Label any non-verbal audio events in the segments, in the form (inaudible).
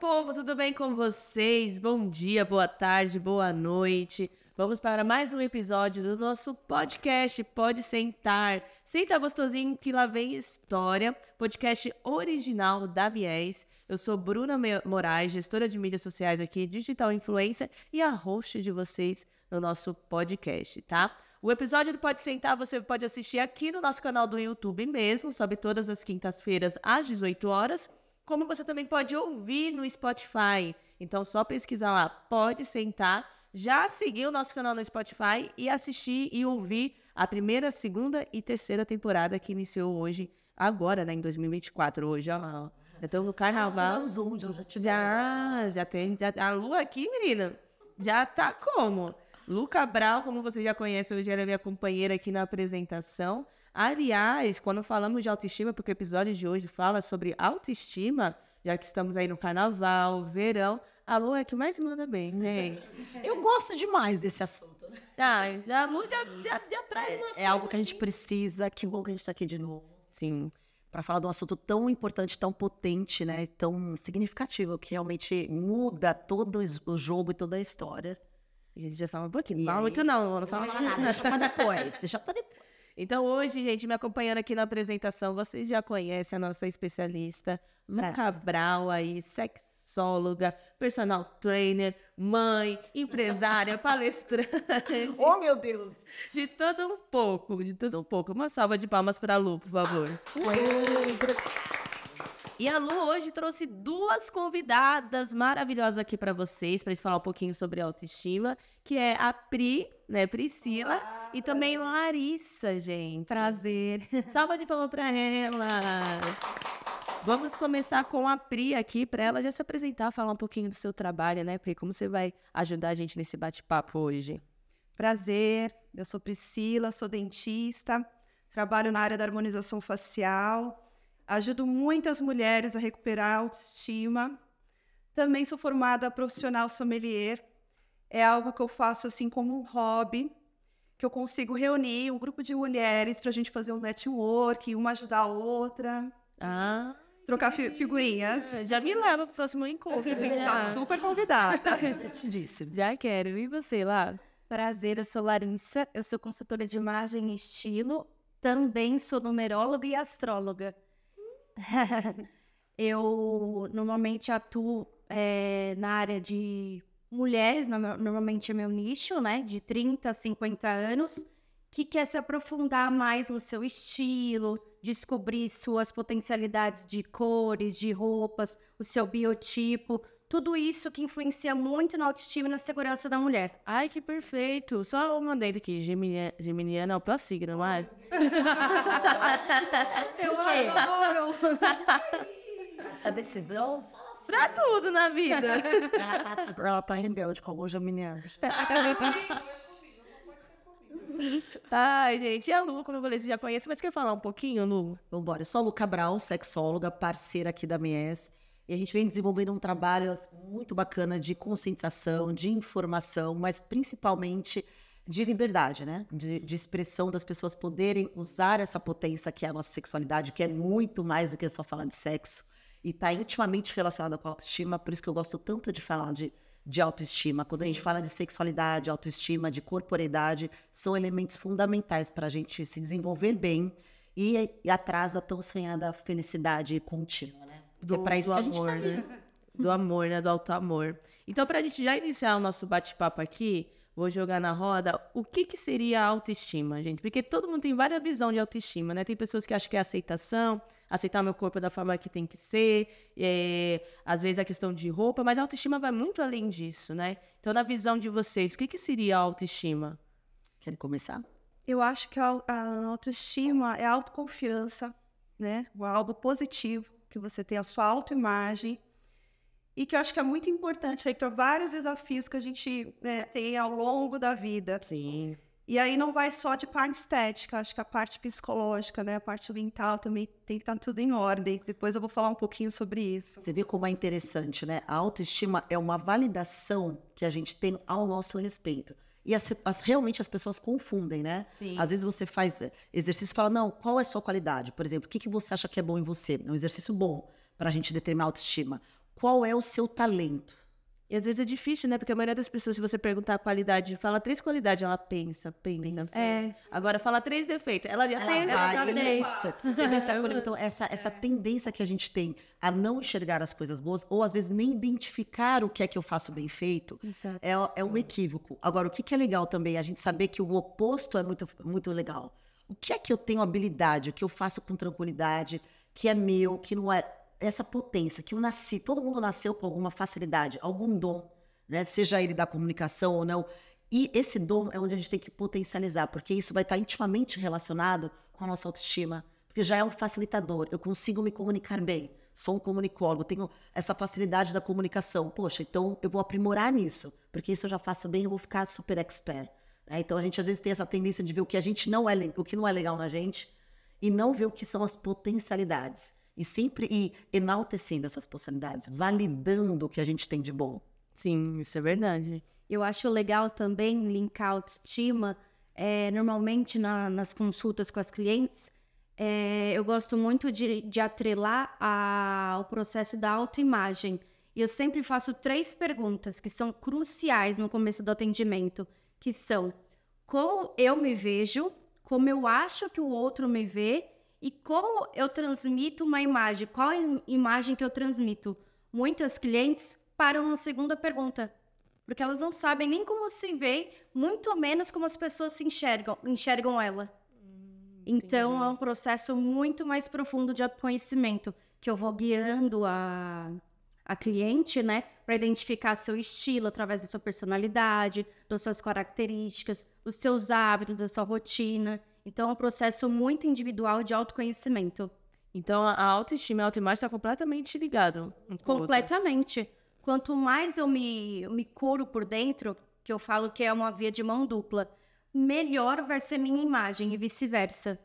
povo, tudo bem com vocês? Bom dia, boa tarde, boa noite. Vamos para mais um episódio do nosso podcast Pode Sentar. Senta gostosinho que lá vem história. Podcast original da Biés. Eu sou Bruna Moraes, gestora de mídias sociais aqui, digital influencer e a host de vocês no nosso podcast, tá? O episódio do Pode Sentar você pode assistir aqui no nosso canal do YouTube mesmo, sobe todas as quintas-feiras às 18 horas como você também pode ouvir no Spotify. Então, só pesquisar lá, pode sentar, já seguir o nosso canal no Spotify e assistir e ouvir a primeira, segunda e terceira temporada que iniciou hoje, agora, né, em 2024, hoje, ó. ó. Então, no carnaval. Nossa, já, já, já tem. Já, a Lua aqui, menina, já tá como? Luca Brau, como você já conhece, hoje ela é minha companheira aqui na apresentação. Aliás, quando falamos de autoestima, porque o episódio de hoje fala sobre autoestima, já que estamos aí no carnaval, verão, a Lu é que mais manda bem, né? Eu gosto demais desse assunto. Ah, a Lu já, já, já traz uma... É, é algo que a gente precisa, que bom que a gente está aqui de novo. Sim. Para falar de um assunto tão importante, tão potente, né? Tão significativo, que realmente muda todo o jogo e toda a história. E a gente já fala um pouquinho. Não fala muito, não. Não fala, não fala nada, deixa para depois. (laughs) deixa para depois. Então, hoje, gente, me acompanhando aqui na apresentação, vocês já conhecem a nossa especialista, Lu Cabral, aí, sexóloga, personal trainer, mãe, empresária, (laughs) palestrante. Oh, meu Deus! De tudo um pouco, de tudo um pouco. Uma salva de palmas para a Lu, por favor. Ué, e a Lu hoje trouxe duas convidadas maravilhosas aqui para vocês, para falar um pouquinho sobre autoestima, que é a Pri, né, Priscila, Olá, e também prazer. Larissa, gente. Prazer. (laughs) Salva de palmas para ela. Vamos começar com a Pri aqui, para ela já se apresentar, falar um pouquinho do seu trabalho, né, Pri? Como você vai ajudar a gente nesse bate-papo hoje? Prazer, eu sou Priscila, sou dentista, trabalho na área da harmonização facial Ajudo muitas mulheres a recuperar a autoestima. Também sou formada profissional sommelier. É algo que eu faço assim como um hobby, que eu consigo reunir um grupo de mulheres para a gente fazer um network, uma ajudar a outra. Ah trocar fi figurinhas. Já me leva para o próximo encontro. Você está né? super convidada. (laughs) Já quero. E você, lá? Prazer, eu sou Larissa, eu sou consultora de imagem e estilo, também sou numeróloga e astróloga. (laughs) eu normalmente atuo é, na área de mulheres, normalmente é meu nicho, né? De 30 a 50 anos, que quer se aprofundar mais no seu estilo, descobrir suas potencialidades de cores, de roupas, o seu biotipo, tudo isso que influencia muito na autoestima e na segurança da mulher. Ai, que perfeito. Só eu mandei aqui, Gemini... Geminiana é o próximo signo, não é? (laughs) eu adoro! A decisão pra tudo na vida. (laughs) ela, tá, ela tá rebelde com alguns geminianos. Ai, tá, tá, tá, gente, e a Lu, como eu falei, você já conhece, mas quer falar um pouquinho, Lu? Vambora, eu sou a Lu Cabral, sexóloga, parceira aqui da MES. E a gente vem desenvolvendo um trabalho assim, muito bacana de conscientização, de informação, mas principalmente de liberdade, né? De, de, expressão das pessoas poderem usar essa potência que é a nossa sexualidade, que é muito mais do que só falar de sexo, e está intimamente relacionada com a autoestima, por isso que eu gosto tanto de falar de, de autoestima. Quando a gente fala de sexualidade, autoestima, de corporeidade, são elementos fundamentais para a gente se desenvolver bem e, e atrás da tão sonhada felicidade contínua, né? Do, é pra isso que amor, a gente tá né? (laughs) Do amor, né? Do alto amor. Então, pra gente já iniciar o nosso bate-papo aqui, vou jogar na roda o que, que seria a autoestima, gente. Porque todo mundo tem várias visões de autoestima, né? Tem pessoas que acham que é aceitação, aceitar meu corpo da forma que tem que ser, é, às vezes a questão de roupa, mas a autoestima vai muito além disso, né? Então, na visão de vocês, o que, que seria a autoestima? Quer começar? Eu acho que a, a autoestima é a autoconfiança, né? O algo positivo que você tem a sua autoimagem e que eu acho que é muito importante aí para vários desafios que a gente né, tem ao longo da vida. Sim. E aí não vai só de parte estética, acho que a parte psicológica, né, a parte mental também tem que estar tá tudo em ordem. Depois eu vou falar um pouquinho sobre isso. Você vê como é interessante, né? A autoestima é uma validação que a gente tem ao nosso respeito. E as, as, realmente as pessoas confundem, né? Sim. Às vezes você faz eh, exercício e fala, não, qual é a sua qualidade? Por exemplo, o que, que você acha que é bom em você? É um exercício bom para a gente determinar a autoestima. Qual é o seu talento? E às vezes é difícil, né? Porque a maioria das pessoas, se você perguntar a qualidade, fala três qualidades, ela pensa, pensa. pensa. É. Agora fala três defeitos. Ela já tem. Ela pensa. Você então, essa, essa tendência que a gente tem a não enxergar as coisas boas, ou às vezes nem identificar o que é que eu faço bem feito, é, é um equívoco. Agora, o que, que é legal também a gente saber que o oposto é muito, muito legal. O que é que eu tenho habilidade, o que eu faço com tranquilidade, que é meu, que não é essa potência que eu nasci, todo mundo nasceu com alguma facilidade, algum dom, né? Seja ele da comunicação ou não. E esse dom é onde a gente tem que potencializar, porque isso vai estar intimamente relacionado com a nossa autoestima, porque já é um facilitador. Eu consigo me comunicar bem, sou um comunicólogo, tenho essa facilidade da comunicação. Poxa, então eu vou aprimorar nisso, porque isso eu já faço bem, eu vou ficar super expert. Né? Então a gente às vezes tem essa tendência de ver o que a gente não é, o que não é legal na gente e não ver o que são as potencialidades. E sempre e enaltecendo essas possibilidades, validando o que a gente tem de bom. Sim, isso é verdade. Eu acho legal também linkar autoestima. É, normalmente na, nas consultas com as clientes, é, eu gosto muito de, de atrelar a, ao processo da autoimagem. E eu sempre faço três perguntas que são cruciais no começo do atendimento, que são como eu me vejo, como eu acho que o outro me vê e como eu transmito uma imagem, qual a imagem que eu transmito? Muitas clientes param na segunda pergunta, porque elas não sabem nem como se vê, muito menos como as pessoas se enxergam, enxergam ela. Hum, então é um processo muito mais profundo de autoconhecimento, que eu vou guiando a, a cliente, né, para identificar seu estilo através da sua personalidade, das suas características, dos seus hábitos, da sua rotina. Então, é um processo muito individual de autoconhecimento. Então, a autoestima e a autoimagem estão tá completamente ligado. Um completamente. Quanto mais eu me, me curo por dentro, que eu falo que é uma via de mão dupla, melhor vai ser minha imagem e vice-versa.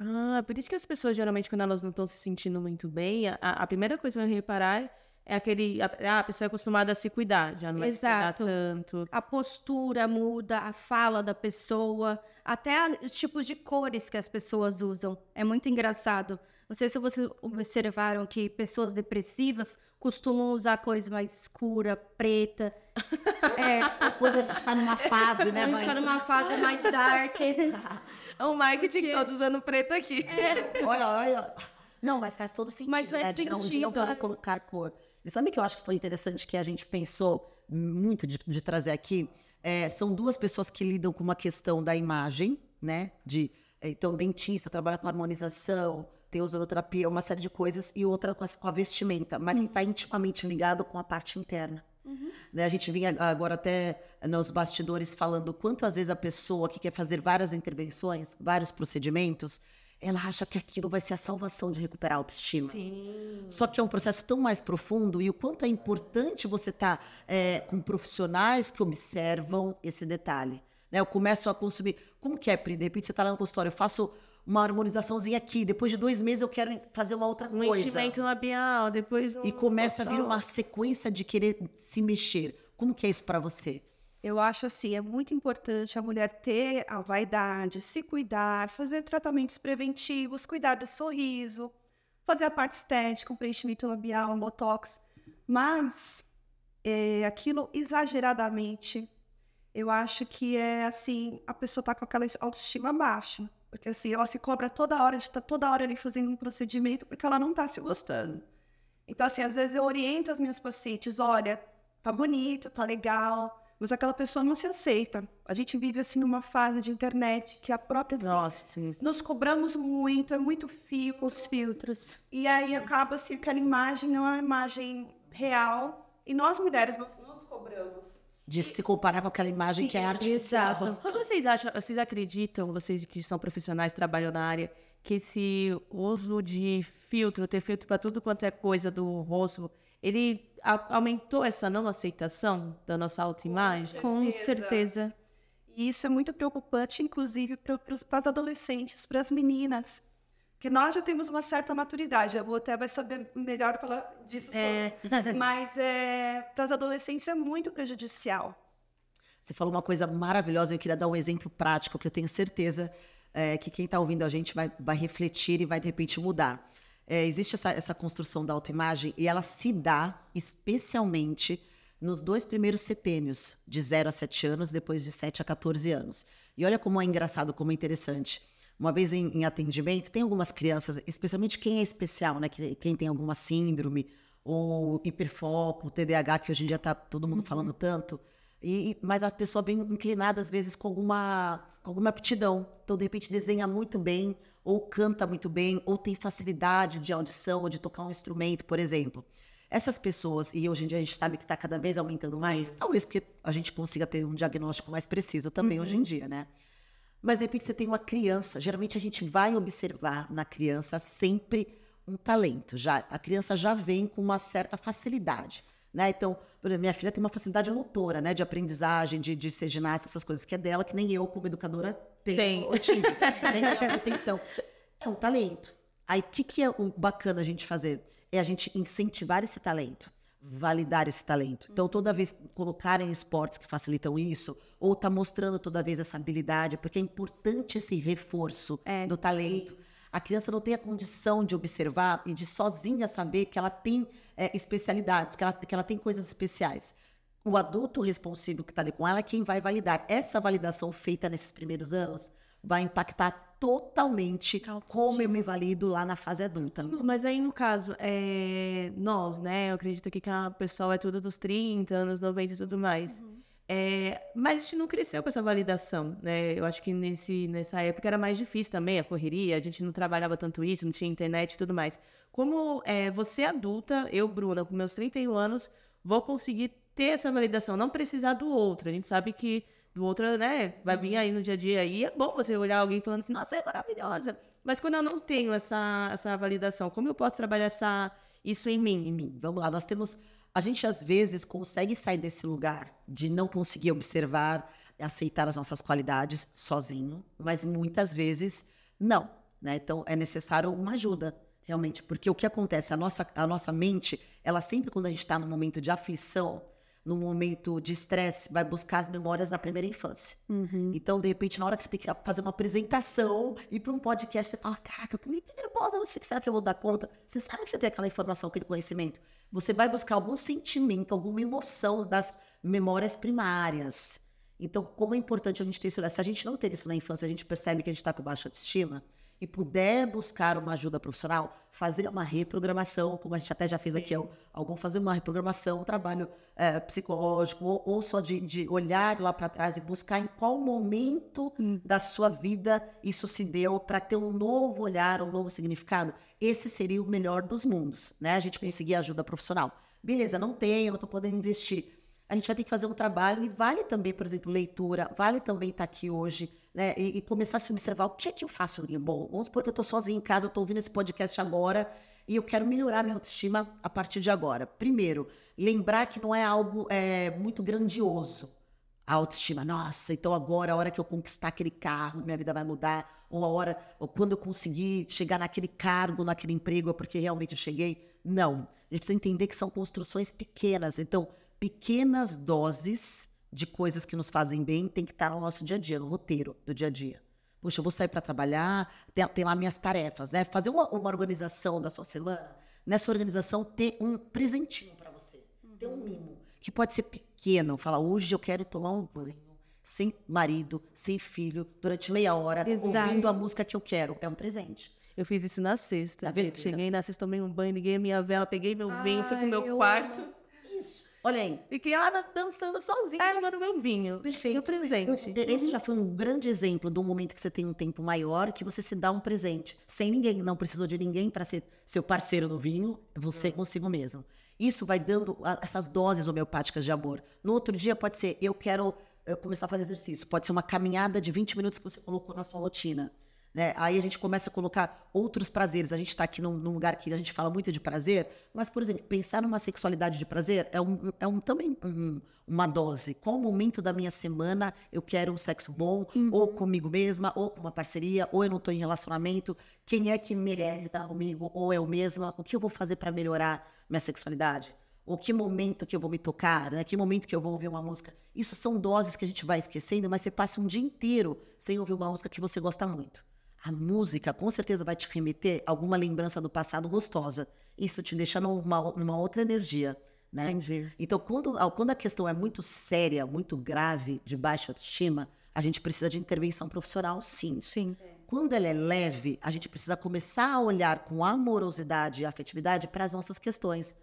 Ah, é por isso que as pessoas, geralmente, quando elas não estão se sentindo muito bem, a, a primeira coisa que vão reparar é é aquele. A, a, pessoa é acostumada a se cuidar, já não vai Exato. se tanto. A postura muda, a fala da pessoa, até os tipos de cores que as pessoas usam. É muito engraçado. Não sei se vocês observaram que pessoas depressivas costumam usar cores mais escura, preta. (laughs) É. é. Quando a gente tá numa fase, né, mãe? A gente tá numa fase mais dark. (laughs) Tá. é o marketing que... todo tá usando preto aqui. É. Olha, olha. Não, mas faz todo sentido. Mas faz né? sentido. não, de não colocar cor. E sabe que eu acho que foi interessante que a gente pensou muito de, de trazer aqui? É, são duas pessoas que lidam com uma questão da imagem, né? De, é, então, dentista trabalha com harmonização, tem ozonoterapia, uma série de coisas, e outra com a, com a vestimenta, mas que está uhum. intimamente ligado com a parte interna. Uhum. Né, a gente vinha agora até nos bastidores falando quanto às vezes a pessoa que quer fazer várias intervenções, vários procedimentos, ela acha que aquilo vai ser a salvação de recuperar a autoestima. Sim. Só que é um processo tão mais profundo e o quanto é importante você estar tá, é, com profissionais que observam esse detalhe. Né? Eu começo a consumir. Como que é, Pri? De repente você está lá no consultório, eu faço uma harmonizaçãozinha aqui, depois de dois meses eu quero fazer uma outra um coisa. Um enchimento labial, depois um... E começa a vir uma sequência de querer se mexer. Como que é isso para você? Eu acho assim, é muito importante a mulher ter a vaidade, se cuidar, fazer tratamentos preventivos, cuidar do sorriso, fazer a parte estética, um preenchimento labial, um botox, mas é, aquilo exageradamente, eu acho que é assim, a pessoa tá com aquela autoestima baixa, porque assim, ela se cobra toda hora de estar tá toda hora ali fazendo um procedimento porque ela não tá se gostando. Então assim, às vezes eu oriento as minhas pacientes, olha, tá bonito, tá legal, mas aquela pessoa não se aceita. A gente vive assim numa fase de internet que a própria assim, Nossa, sim. nos cobramos muito, é muito filtro, os filtros. E aí acaba se assim, aquela imagem não é uma imagem real e nós mulheres nós nos cobramos de se comparar com aquela imagem Sim, que é artificial. Exato. (laughs) Vocês acham, vocês acreditam, vocês que são profissionais, trabalham na área, que esse uso de filtro, ter filtro para tudo quanto é coisa do rosto, ele aumentou essa não aceitação da nossa autoimagem? Com certeza. E isso é muito preocupante, inclusive, para as adolescentes, para as meninas. Porque nós já temos uma certa maturidade, a Lu até vai saber melhor falar disso é. (laughs) Mas é, para as adolescentes é muito prejudicial. Você falou uma coisa maravilhosa, eu queria dar um exemplo prático que eu tenho certeza é, que quem está ouvindo a gente vai, vai refletir e vai de repente mudar. É, existe essa, essa construção da autoimagem e ela se dá especialmente nos dois primeiros setênios, de 0 a 7 anos, depois de 7 a 14 anos. E olha como é engraçado, como é interessante. Uma vez em, em atendimento, tem algumas crianças, especialmente quem é especial, né? Quem tem alguma síndrome, ou hiperfoco, TDAH, que hoje em dia tá todo mundo uhum. falando tanto. E, mas a pessoa vem inclinada, às vezes, com alguma, com alguma aptidão. Então, de repente, desenha muito bem, ou canta muito bem, ou tem facilidade de audição ou de tocar um instrumento, por exemplo. Essas pessoas, e hoje em dia a gente sabe que está cada vez aumentando mais, talvez porque a gente consiga ter um diagnóstico mais preciso também uhum. hoje em uhum. dia, né? Mas de repente você tem uma criança, geralmente a gente vai observar na criança sempre um talento, já a criança já vem com uma certa facilidade, né? Então, minha filha tem uma facilidade motora, né, de aprendizagem, de, de ser ginasta, essas coisas que é dela, que nem eu como educadora tem. Tem. (laughs) tem atenção. É um talento. Aí, o que, que é o bacana a gente fazer? É a gente incentivar esse talento, validar esse talento. Então, toda vez colocarem esportes que facilitam isso, ou tá mostrando toda vez essa habilidade, porque é importante esse reforço é, do talento. Sim. A criança não tem a condição de observar e de sozinha saber que ela tem é, especialidades, que ela, que ela tem coisas especiais o adulto responsivo que está ali com ela é quem vai validar. Essa validação feita nesses primeiros anos vai impactar totalmente como eu me valido lá na fase adulta. Mas aí, no caso, é... nós, né? Eu acredito que o é pessoal é tudo dos 30, anos 90 e tudo mais. Uhum. É... mas a gente não cresceu com essa validação, né? Eu acho que nesse, nessa época era mais difícil também, a correria, a gente não trabalhava tanto isso, não tinha internet e tudo mais. Como é, você é adulta, eu, Bruna, com meus 31 anos, vou conseguir ter essa validação, não precisar do outro. A gente sabe que do outro, né, vai vir uhum. aí no dia a dia. E é bom você olhar alguém falando assim, nossa, é maravilhosa. Mas quando eu não tenho essa, essa validação, como eu posso trabalhar essa, isso em mim? Em mim. Vamos lá, nós temos. A gente às vezes consegue sair desse lugar de não conseguir observar, aceitar as nossas qualidades sozinho, mas muitas vezes não. Né? Então é necessário uma ajuda realmente, porque o que acontece, a nossa, a nossa mente, ela sempre quando a gente está num momento de aflição, no momento de estresse, vai buscar as memórias na primeira infância. Uhum. Então, de repente, na hora que você tem que fazer uma apresentação e para um podcast, você fala: Caraca, eu tô muito nervosa, não sei será que eu vou dar conta. Você sabe que você tem aquela informação, aquele conhecimento. Você vai buscar algum sentimento, alguma emoção das memórias primárias. Então, como é importante a gente ter isso. Né? Se a gente não ter isso na infância, a gente percebe que a gente está com baixa autoestima e puder buscar uma ajuda profissional, fazer uma reprogramação, como a gente até já fez aqui, algum fazer uma reprogramação, um trabalho é, psicológico, ou, ou só de, de, olhar lá para trás e buscar em qual momento hum. da sua vida isso se deu para ter um novo olhar, um novo significado. Esse seria o melhor dos mundos, né? A gente conseguir ajuda profissional. Beleza, não tenho, não estou podendo investir. A gente vai ter que fazer um trabalho e vale também, por exemplo, leitura, vale também estar tá aqui hoje né? E, e começar a se observar o que que eu faço. Bom, vamos supor que eu estou sozinha em casa, estou ouvindo esse podcast agora e eu quero melhorar minha autoestima a partir de agora. Primeiro, lembrar que não é algo é, muito grandioso a autoestima. Nossa, então agora, é a hora que eu conquistar aquele carro, minha vida vai mudar. Ou a hora, ou quando eu conseguir chegar naquele cargo, naquele emprego, é porque realmente eu cheguei. Não. A gente precisa entender que são construções pequenas. Então, pequenas doses de coisas que nos fazem bem tem que estar no nosso dia a dia, no roteiro do dia a dia. Puxa, eu vou sair para trabalhar, tem, tem, lá minhas tarefas, né? Fazer uma, uma, organização da sua semana, nessa organização ter um presentinho para você, uhum. ter um uhum. mimo, que pode ser pequeno, falar hoje eu quero tomar um banho sem marido, sem filho, durante meia hora, Exato. ouvindo a música que eu quero. É um presente. Eu fiz isso na sexta. Tá Cheguei na sexta, tomei um banho, liguei a é minha vela, peguei meu vinho, fui pro meu quarto. Amo. Isso. Olha aí. Fiquei lá dançando sozinha, é. tomando meu vinho. Perfeito. o presente. Esse já foi um grande exemplo do momento que você tem um tempo maior, que você se dá um presente. Sem ninguém, não precisou de ninguém para ser seu parceiro no vinho, é você uhum. consigo mesmo. Isso vai dando essas doses homeopáticas de amor. No outro dia pode ser, eu quero eh, começar a fazer exercício. Pode ser uma caminhada de 20 minutos que você colocou na sua rotina. Né? Aí a gente começa a colocar outros prazeres. A gente está aqui num, num, lugar que a gente fala muito de prazer, mas, por exemplo, pensar numa sexualidade de prazer é, um, é um também um, uma dose. Qual momento da minha semana eu quero um sexo bom, uhum. ou comigo mesma, ou com uma parceria, ou eu não estou em relacionamento? Quem é que merece estar comigo, ou eu mesma? O que eu vou fazer para melhorar minha sexualidade? O que momento que eu vou me tocar, né? que momento que eu vou ouvir uma música. Isso são doses que a gente vai esquecendo, mas você passa um dia inteiro sem ouvir uma música que você gosta muito a música com certeza vai te remeter alguma lembrança do passado gostosa. Isso te deixa numa, numa outra energia. Né? Entendi. Então, quando, ah, quando a questão é muito séria, muito grave, de baixa autoestima, a gente precisa de intervenção profissional, sim. Sim. É. Quando ela é leve, a gente precisa começar a olhar com amorosidade e afetividade para as nossas questões.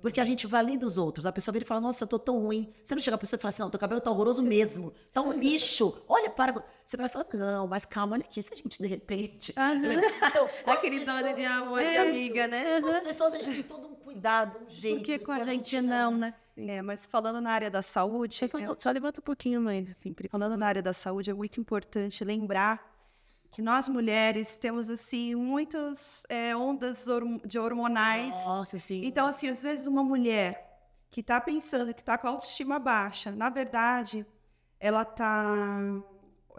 Porque a gente valida os outros. A pessoa vira e fala, nossa, eu tô tão ruim. Você não chega a pessoa e fala assim, não, teu cabelo tá horroroso mesmo. Tá um lixo. Olha, para. Você vai falar, não, mas calma, olha aqui, se a gente de repente. Uhum. Então, (laughs) Aquele pessoas... de amor é de amiga, né? Uhum. As pessoas, a gente tem todo um cuidado, um jeito. Porque com a gente não, não né? É, mas falando na área da saúde. Só, é... só levanta um pouquinho mãe assim. Falando na área da saúde, é muito importante lembrar que nós mulheres temos assim muitas é, eh, ondas de hormonais. Nossa, sim. Então assim, às vezes uma mulher que está pensando que está com autoestima baixa, na verdade, ela está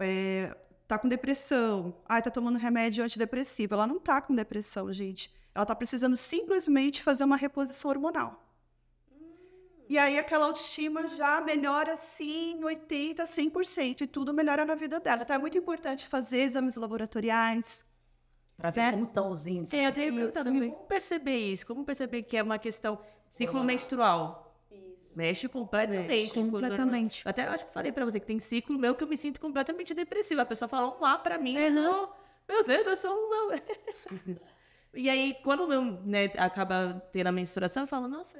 é, eh, tá com depressão. Ai, tá tomando remédio antidepressivo. Ela não tá com depressão, gente. Ela tá precisando simplesmente fazer uma reposição hormonal. E aí aquela autoestima já melhora assim 80%, 100% e tudo melhora na vida dela. Então é muito importante fazer exames laboratoriais. Para ver né? como estão tá os índices. É, eu tenho também. como perceber isso? Como perceber que é uma questão ciclo Olá. menstrual? Isso. Mexe completamente. Mexe completamente. Eu, até acho que falei para você que tem ciclo meu que eu me sinto completamente depressiva. A pessoa fala um A para mim, uhum. meu Deus, eu sou uma... (laughs) e aí, quando eu, né, acaba tendo a menstruação, eu falo, nossa,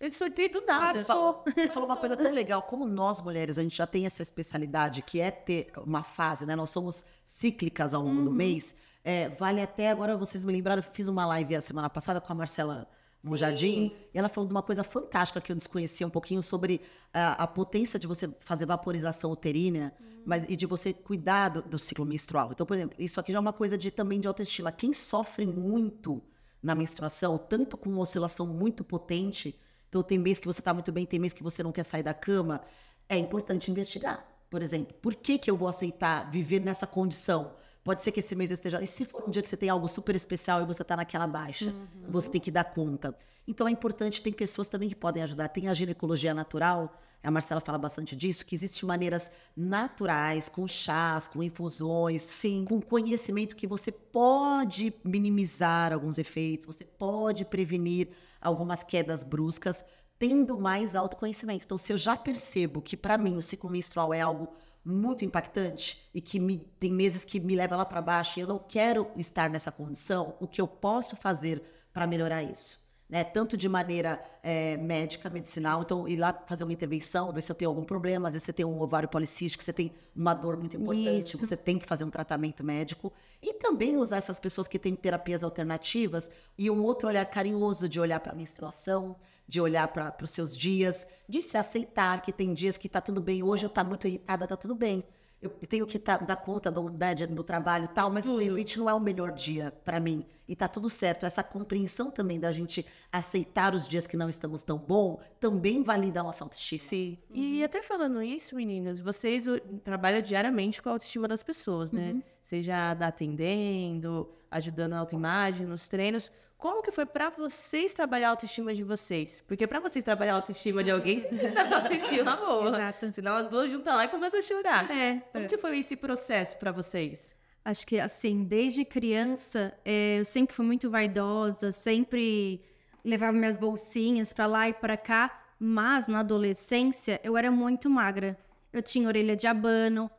eu surtei do ah, nada. Você, falou, (laughs) você falou uma coisa tão legal. Como nós, mulheres, a gente já tem essa especialidade, que é ter uma fase, né? Nós somos cíclicas ao longo uhum. do mês. É, vale até agora, vocês me lembraram, eu fiz uma live a semana passada com a Marcela Mujardim. e ela falou de uma coisa fantástica que eu desconhecia um pouquinho sobre a, a potência de você fazer vaporização uterina, uhum. mas e de você cuidar do, do, ciclo menstrual. Então, por exemplo, isso aqui já é uma coisa de também de autoestima. Quem sofre muito na menstruação, tanto com uma oscilação muito potente, então, tem mês que você está muito bem, tem mês que você não quer sair da cama. É importante investigar, por exemplo. Por que, que eu vou aceitar viver nessa condição? Pode ser que esse mês eu esteja. E se for um dia que você tem algo super especial e você está naquela baixa, uhum. você tem que dar conta. Então é importante, tem pessoas também que podem ajudar. Tem a ginecologia natural, a Marcela fala bastante disso, que existem maneiras naturais, com chás, com infusões, Sim. com conhecimento que você pode minimizar alguns efeitos, você pode prevenir algumas quedas bruscas, tendo mais autoconhecimento. Então, se eu já percebo que para mim o ciclo menstrual é algo muito impactante e que me, tem meses que me leva lá para baixo e eu não quero estar nessa condição, o que eu posso fazer para melhorar isso? né? Tanto de maneira é, médica, medicinal, então ir lá fazer uma intervenção, ver se eu tenho algum problema, às vezes você tem um ovário policístico, você tem uma dor muito importante, Isso. você tem que fazer um tratamento médico. E também usar essas pessoas que têm terapias alternativas e um outro olhar carinhoso de olhar para a menstruação, de olhar para os seus dias, de se aceitar que tem dias que está tudo bem, hoje eu estou tá muito irritada, está tudo bem eu tenho que tá, dar conta do, né, da, do trabalho e tal, mas o repente não é o melhor dia para mim. E tá tudo certo. Essa compreensão também da gente aceitar os dias que não estamos tão bom também valida a nossa autoestima. Sim. Uhum. E até falando isso, meninas, vocês trabalham diariamente com a autoestima das pessoas, né? Uhum. Seja atendendo, ajudando a autoimagem nos treinos. Como que foi para vocês trabalhar a autoestima de vocês? Porque para vocês trabalhar a autoestima de alguém, (laughs) você precisa tá autoestima boa. Exato. Senão as duas juntam lá e começam a chorar. É. Como é. que foi esse processo para vocês? Acho que, assim, desde criança, é, eu sempre fui muito vaidosa, sempre levava minhas bolsinhas para lá e para cá. Mas, na adolescência, eu era muito magra. Eu tinha orelha de abano.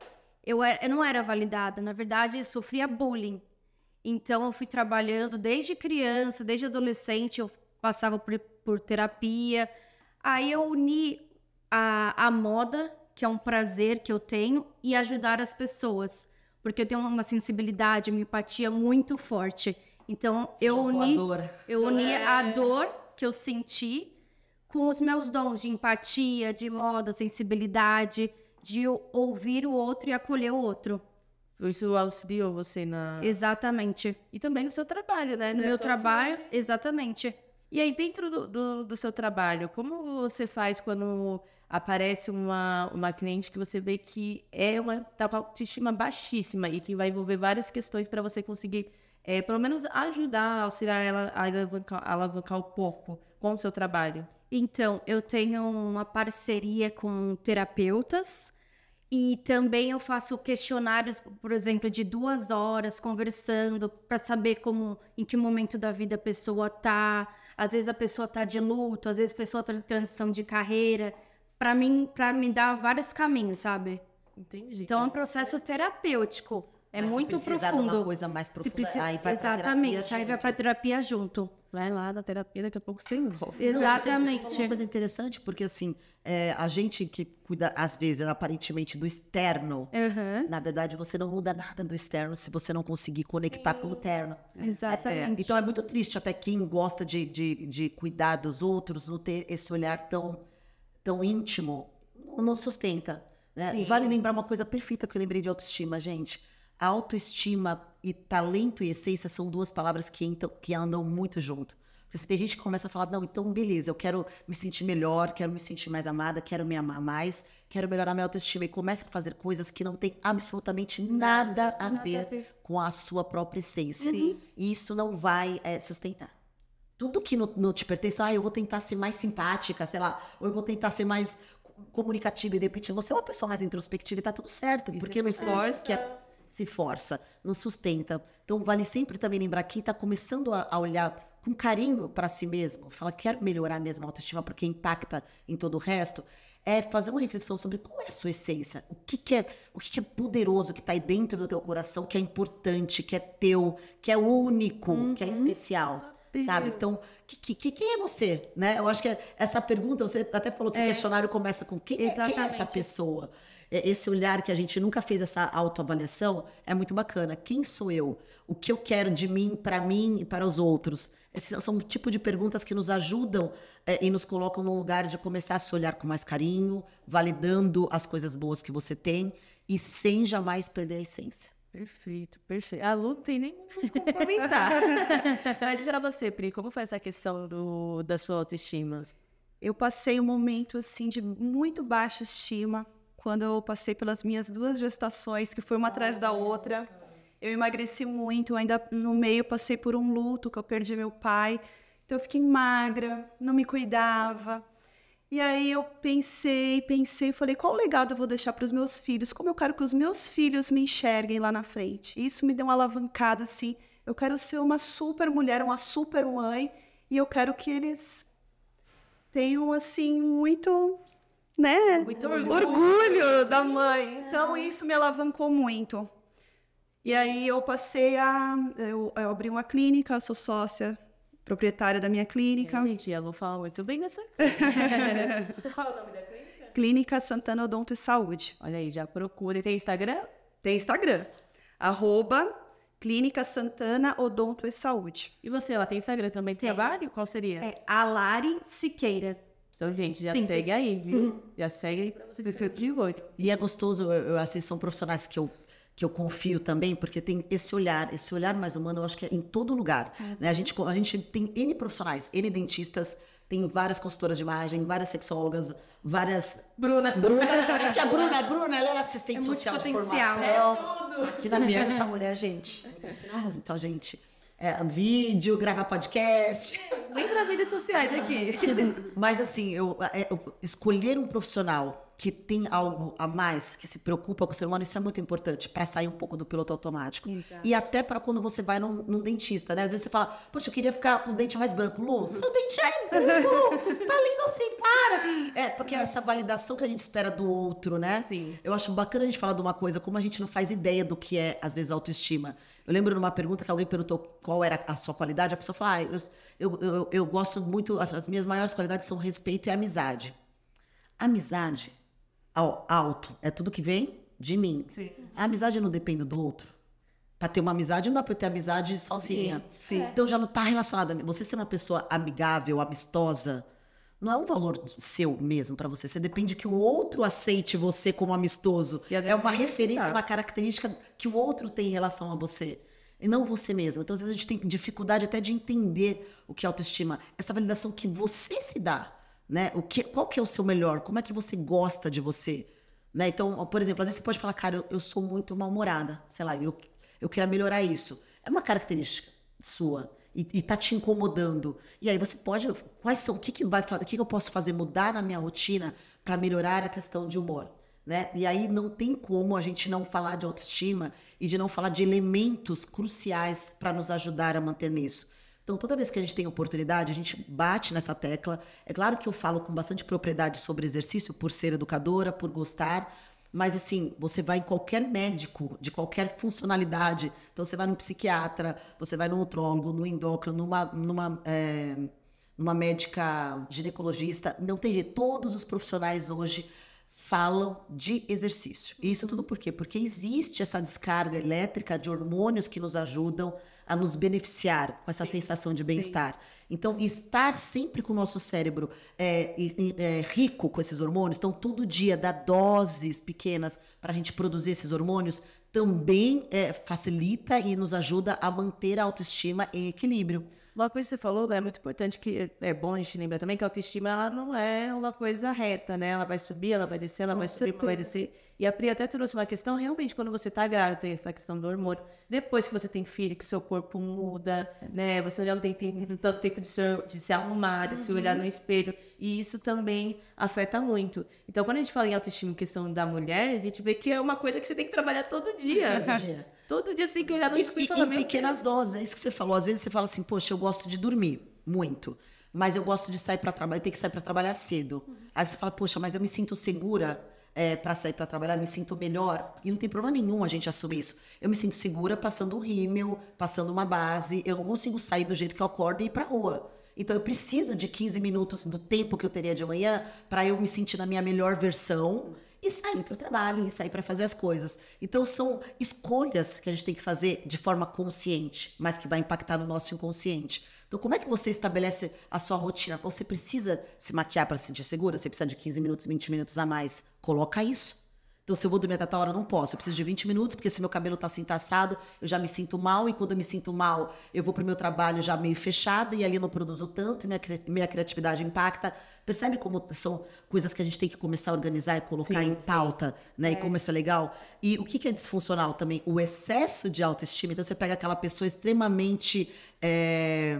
Eu, era, eu não era validada. Na verdade, eu sofria bullying. Então eu fui trabalhando desde criança, desde adolescente, eu passava por, por terapia. Aí eu uni a, a moda, que é um prazer que eu tenho, e ajudar as pessoas. Porque eu tenho uma sensibilidade, uma empatia muito forte. Então eu uni, eu uni é. a dor que eu senti com os meus dons de empatia, de moda, sensibilidade, de ouvir o outro e acolher o outro. Isso auxiliou você na. Exatamente. E também no seu trabalho, né? No, no é meu trabalho, exatamente. E aí, dentro do, do, do, seu trabalho, como você faz quando aparece uma, uma cliente que você vê que é uma, tá com autoestima baixíssima e que vai envolver várias questões para você conseguir, é, pelo menos, ajudar, auxiliar ela a alavancar, alavancar o corpo com o seu trabalho? Então, eu tenho uma parceria com terapeutas e também eu faço questionários, por exemplo, de duas horas conversando para saber como, em que momento da vida a pessoa tá. Às vezes a pessoa tá de luto, às vezes a pessoa tá em transição de carreira, para mim, para me dar vários caminhos, sabe? Entendi. Então é um processo terapêutico. É Mas muito se precisar profundo. De uma coisa mais profunda, precisa... aí vai Exatamente, terapia, aí vai para terapia junto. Vai lá na terapia, daqui a pouco você envolve. Exatamente. Não, uma coisa interessante, porque assim, é, a gente que cuida, às vezes, aparentemente, do externo, uhum. na verdade, você não muda nada do externo se você não conseguir conectar Sim. com o interno. É, exatamente. É, é, então é muito triste até quem gosta de, de, de cuidar dos outros, não ter esse olhar tão, tão íntimo, não sustenta. Né? Vale lembrar uma coisa perfeita que eu lembrei de autoestima, gente autoestima e talento e essência são duas palavras que, que andam muito junto. Porque tem gente que começa a falar, não, então beleza, eu quero me sentir melhor, quero me sentir mais amada, quero me amar mais, quero melhorar minha autoestima e começa a fazer coisas que não tem absolutamente nada a, nada ver, a ver, com a sua própria essência. Uhum. E isso não vai é, sustentar tudo que não, não, te pertence, ah, eu vou tentar ser mais simpática, sei lá, ou eu vou tentar ser mais comunicativa e de repente você é uma pessoa mais introspectiva e tá tudo certo, porque Isso é no que é se força, não sustenta. Então, vale sempre também lembrar quem está começando a, a olhar com carinho para si mesmo, fala quer melhorar mesmo a autoestima porque impacta em todo o resto, é fazer uma reflexão sobre qual é a sua essência, o que, que é o que, que é poderoso que está aí dentro do teu coração, que é importante, que é teu, que é único, uhum. que é especial. Sabe? Então, que, que, quem é você? Né? Eu acho que essa pergunta, você até falou que é. o questionário começa com quem é, quem é essa pessoa? É, esse olhar que a gente nunca fez essa autoavaliação é muito bacana. Quem sou eu? O que eu quero de mim, para mim e para os outros? Esses são um tipo de perguntas que nos ajudam é, e nos colocam num lugar de começar a se olhar com mais carinho, validando as coisas boas que você tem e sem jamais perder a essência. Perfeito, perfeito. A Lu não tem nem muito complementar. (laughs) Mas para você, Pri, como foi essa questão do, da sua autoestima? Eu passei um momento assim de muito baixa estima quando eu passei pelas minhas duas gestações, que foi uma atrás da outra. Eu emagreci muito, ainda no meio passei por um luto, que eu perdi meu pai. Então eu fiquei magra, não me cuidava. E aí eu pensei, pensei, falei, qual legado eu vou deixar para os meus filhos? Como eu quero que os meus filhos me enxerguem lá na frente? isso me deu uma alavancada assim. Eu quero ser uma super mulher, uma super mãe, e eu quero que eles tenham assim muito né? Muito orgulho. orgulho da mãe. Então, isso me alavancou muito. E aí eu passei a. Eu, eu abri uma clínica, sou sócia proprietária da minha clínica. É, gente, eu não falar muito bem dessa clínica. Qual é o nome da clínica? Clínica Santana Odonto e Saúde. Olha aí, já procura. Tem Instagram? Tem Instagram. Arroba Clínica Santana Odonto e Saúde. E você, ela tem Instagram também? Tem. Trabalho? Qual seria? É Alari Siqueira. Então, gente, já Simples. segue aí, viu? Uhum. Já segue aí pra vocês ficarem de olho. E é gostoso, eu, eu, assim, são profissionais que eu que eu confio também, porque tem esse olhar, esse olhar mais humano, eu acho que é em todo lugar. É né? A, gente, a gente tem N profissionais, N dentistas, tem várias consultoras de imagem, várias sexólogas, várias. Bruna. Bruna. (laughs) a Bruna, a Bruna, ela é assistente é social de formação. É tudo. Aqui na minha, essa mulher, gente. Então gente é, vídeo, gravar podcast. nem para mídias sociais aqui. (laughs) Mas assim, eu, é, eu, escolher um profissional que tem algo a mais, que se preocupa com o ser humano, isso é muito importante para sair um pouco do piloto automático. Exato. E até para quando você vai num, num, dentista, né? Às vezes você fala, poxa, eu queria ficar com o dente mais branco. Lu, seu dente é (laughs) branco, tá lindo assim, para! É, porque essa validação que a gente espera do outro, né? Sim. Eu acho bacana a gente falar de uma coisa, como a gente não faz ideia do que é, às vezes, autoestima. Eu lembro numa pergunta que alguém perguntou qual era a sua qualidade, a pessoa falou, ah, eu, eu, eu, eu gosto muito, as, as minhas maiores qualidades são respeito e amizade. Amizade alto é tudo que vem de mim. Sim. A amizade não depende do outro. Para ter uma amizade, não dá para ter amizade sozinha. Sim, sim. É. Então já não está relacionada. Você ser uma pessoa amigável, amistosa, não é um valor seu mesmo para você. Você depende que o outro aceite você como amistoso. É uma referência, tá. uma característica que o outro tem em relação a você. E não você mesmo. Então, às vezes, a gente tem dificuldade até de entender o que é autoestima. Essa validação que você se dá né? O que, qual que é o seu melhor? Como é que você gosta de você? Né? Então, por exemplo, às vezes você pode falar, cara, eu, eu sou muito mal-humorada, sei lá, eu, eu queria melhorar isso. É uma característica sua e, e tá te incomodando. E aí você pode, quais são, o que que vai, o que que eu posso fazer mudar na minha rotina para melhorar a questão de humor, né? E aí não tem como a gente não falar de autoestima e de não falar de elementos cruciais para nos ajudar a manter nisso. Então, toda vez que a gente tem oportunidade, a gente bate nessa tecla. É claro que eu falo com bastante propriedade sobre exercício, por ser educadora, por gostar, mas assim, você vai em qualquer médico, de qualquer funcionalidade. Então, você vai num psiquiatra, você vai num nutrólogo, no endócrino, numa. numa é, numa médica ginecologista, não tem jeito. Todos os profissionais hoje falam de exercício. E isso tudo por quê? Porque existe essa descarga elétrica de hormônios que nos ajudam a nos beneficiar com essa Sim. sensação de bem-estar. Então, estar sempre com o nosso cérebro é, é, rico com esses hormônios, então todo dia dar doses pequenas para a gente produzir esses hormônios, também é, facilita e nos ajuda a manter a autoestima em equilíbrio. Uma coisa que você falou, né, é muito importante, que é bom a gente lembrar também, que a autoestima ela não é uma coisa reta, né? Ela vai subir, ela vai descer, ela vai subir, ela vai descer. E a Pri até trouxe uma questão, realmente, quando você tá grávida, tem essa questão do hormônio. Depois que você tem filho, que seu corpo muda, né? Você já não tem, tanto tempo de se, de se arrumar, de uhum. se olhar no espelho. E isso também afeta muito. Então, quando a gente fala em autoestima questão da mulher, a gente vê que é uma coisa que você tem que trabalhar todo dia. Todo dia. Todo dia você tem que olhar no e, espelho e, e falar, em pequenas Deus. doses, é isso que você falou. Às vezes você fala assim, poxa, eu gosto de dormir muito, mas eu gosto de sair para trabalhar, eu tenho que sair para trabalhar cedo. Uhum. Aí você fala, poxa, mas eu me sinto segura é, para sair para trabalhar, me sinto melhor. E não tem problema nenhum a gente assumir isso. Eu me sinto segura passando um rímel, passando uma base. Eu não consigo sair do jeito que eu acordo e ir para rua. Então eu preciso de 15 minutos do tempo que eu teria de manhã para eu me sentir na minha melhor versão e sair para o trabalho, e sair para fazer as coisas. Então são escolhas que a gente tem que fazer de forma consciente, mas que vai impactar no nosso inconsciente. Então, como é que você estabelece a sua rotina? Você precisa se maquiar para se sentir segura? Você precisa de 15 minutos, 20 minutos a mais? Coloca isso. Então, se eu vou dormir até tal hora, eu não posso. Eu preciso de 20 minutos, porque se meu cabelo está assim taçado, tá eu já me sinto mal. E quando eu me sinto mal, eu vou para o meu trabalho já meio fechada, e ali eu não produzo tanto, e minha, minha criatividade impacta. Percebe como são coisas que a gente tem que começar a organizar e colocar sim, em pauta, sim. né? É. E como isso é legal. E o que, que é disfuncional também? O excesso de autoestima. Então você pega aquela pessoa extremamente. É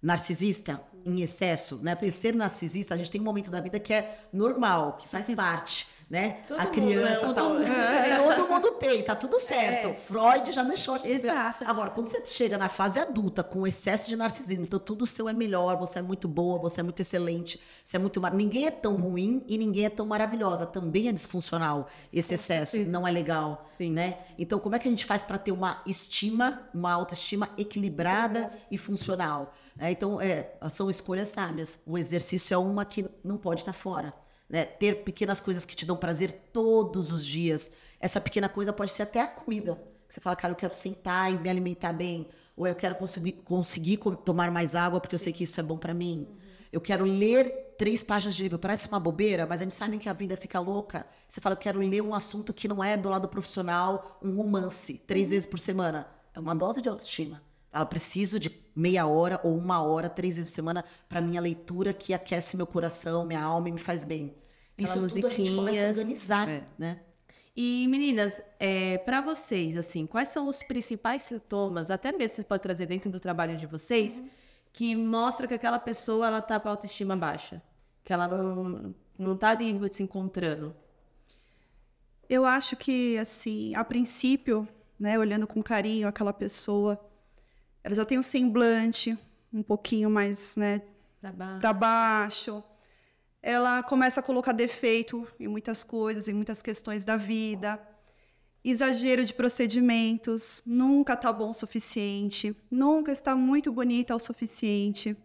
narcisista em excesso, né? Porque ser narcisista, a gente tem um momento da vida que é normal, que faz parte né? Todo a criança né? mundo, tal. Todo mundo. todo mundo tem, tá tudo certo. É. Freud já deixou a gente Exato. Agora, quando você chega na fase adulta com excesso de narcisismo, então tudo seu é melhor, você é muito boa, você é muito excelente, você é muito mar... ninguém é tão ruim e ninguém é tão maravilhosa, também é disfuncional esse excesso, Sim. não é legal, Sim. né? Então, como é que a gente faz para ter uma estima, uma autoestima equilibrada e funcional? É, então, é, são escolhas sábias. O exercício é uma que não pode estar tá fora. Né? Ter pequenas coisas que te dão prazer todos os dias. Essa pequena coisa pode ser até a comida. Você fala, cara, eu quero sentar e me alimentar bem. Ou eu quero conseguir, conseguir tomar mais água porque eu sei que isso é bom para mim. Eu quero ler três páginas de livro. Parece uma bobeira, mas a gente sabe que a vida fica louca. Você fala, eu quero ler um assunto que não é do lado profissional, um romance, três uhum. vezes por semana. É uma dose de autoestima ela preciso de meia hora ou uma hora, três vezes por semana, para minha leitura que aquece meu coração, minha alma e me faz bem. Isso Aquela tudo a gente começa a organizar, é. né? E meninas, é, para vocês, assim, quais são os principais sintomas, até mesmo você podem trazer dentro do trabalho de vocês, uhum. que mostra que aquela pessoa ela tá com a autoestima baixa, que ela não não tá se encontrando? Eu acho que assim, a princípio, né, olhando com carinho aquela pessoa, ela já tem um semblante um pouquinho mais, né, para baixo. baixo. Ela começa a colocar defeito em muitas coisas, em muitas questões da vida. Exagero de procedimentos, nunca está bom o suficiente, nunca está muito bonita o suficiente.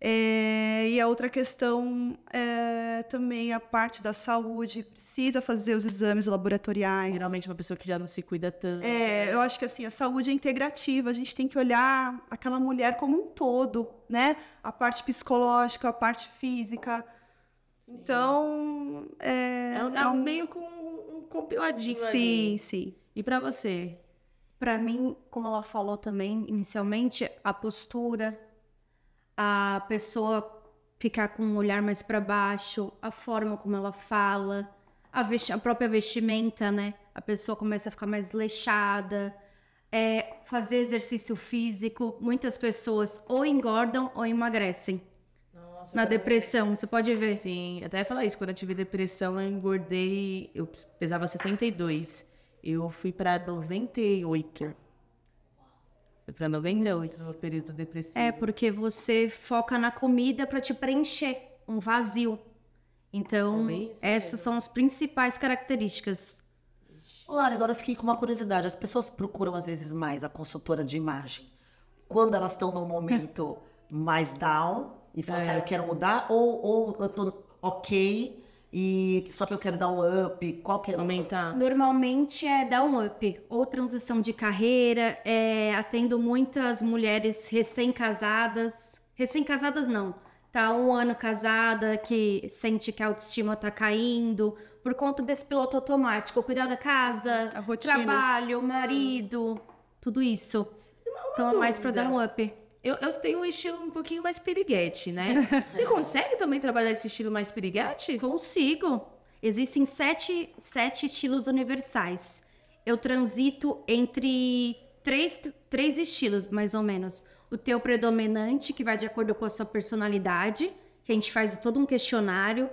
É, e a outra questão é também a parte da saúde, precisa fazer os exames laboratoriais. Geralmente uma pessoa que já não se cuida tanto. É, eu acho que assim, a saúde é integrativa, a gente tem que olhar aquela mulher como um todo, né? A parte psicológica, a parte física. Sim. Então. É, é, um, é, é um... meio com um compiladinho. Sim, ali. sim. E para você? Para mim, como ela falou também inicialmente, a postura, a pessoa ficar com um olhar mais para baixo, a forma como ela fala, a, a, própria vestimenta, né? A pessoa começa a ficar mais leixada, é, fazer exercício físico. Muitas pessoas ou engordam ou emagrecem. Nossa, Na depressão, ver. você pode ver. Sim, até falar isso. Quando eu tive depressão, eu engordei. Eu pesava 62. Eu fui para 98 para 98 no período depressivo. É, porque você foca na comida para te preencher um vazio. Então, é essas são as principais características. Lara, agora eu fiquei com uma curiosidade. As pessoas procuram, às vezes, mais a consultora de imagem quando elas estão num momento (laughs) mais down e falam, é. cara, eu quero mudar, ou, ou eu tô ok, e só que eu quero dar um up, qual que é? Aumentar. Normalmente é dar um up, ou transição de carreira, é, atendo muitas mulheres recém-casadas, recém-casadas não, tá um ano casada, que sente que a autoestima tá caindo, por conta desse piloto automático, cuidar da casa, trabalho, marido, tudo isso. Então é mais pra dar um up. Eu, eu tenho um estilo um pouquinho mais piriguete, né? (laughs) Você consegue também trabalhar esse estilo mais piriguete? Consigo. Existem sete, sete estilos universais. Eu transito entre três, três estilos, mais ou menos. O teu predominante, que vai de acordo com a sua personalidade, que a gente faz todo um questionário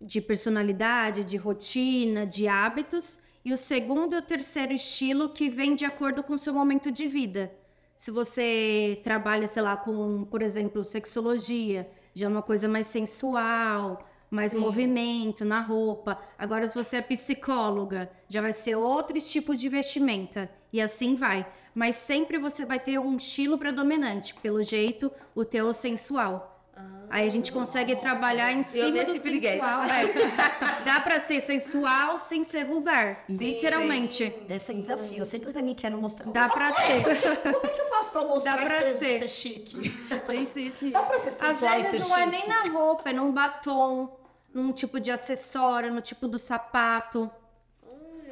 de personalidade, de rotina, de hábitos. E o segundo e o terceiro estilo, que vem de acordo com o seu momento de vida. Se você trabalha, sei lá, com, por exemplo, sexologia, já é uma coisa mais sensual, mais Sim. movimento na roupa. Agora, se você é psicóloga, já vai ser outro tipo de vestimenta. E assim vai. Mas sempre você vai ter um estilo predominante, pelo jeito, o teu sensual. Ah, Aí a gente consegue nossa. trabalhar em cima do sensual. É. (laughs) Dá pra ser sensual sem ser vulgar. Sim, literalmente. Sim. Esse é um desafio. Eu sempre também quero mostrar. Dá pra é ser. Como é que eu faço pra mostrar Dá pra ser, ser. ser chique? Dá pra ser sensual Às vezes não é chique. é nem na roupa, é num batom, num tipo de acessório, no tipo do sapato.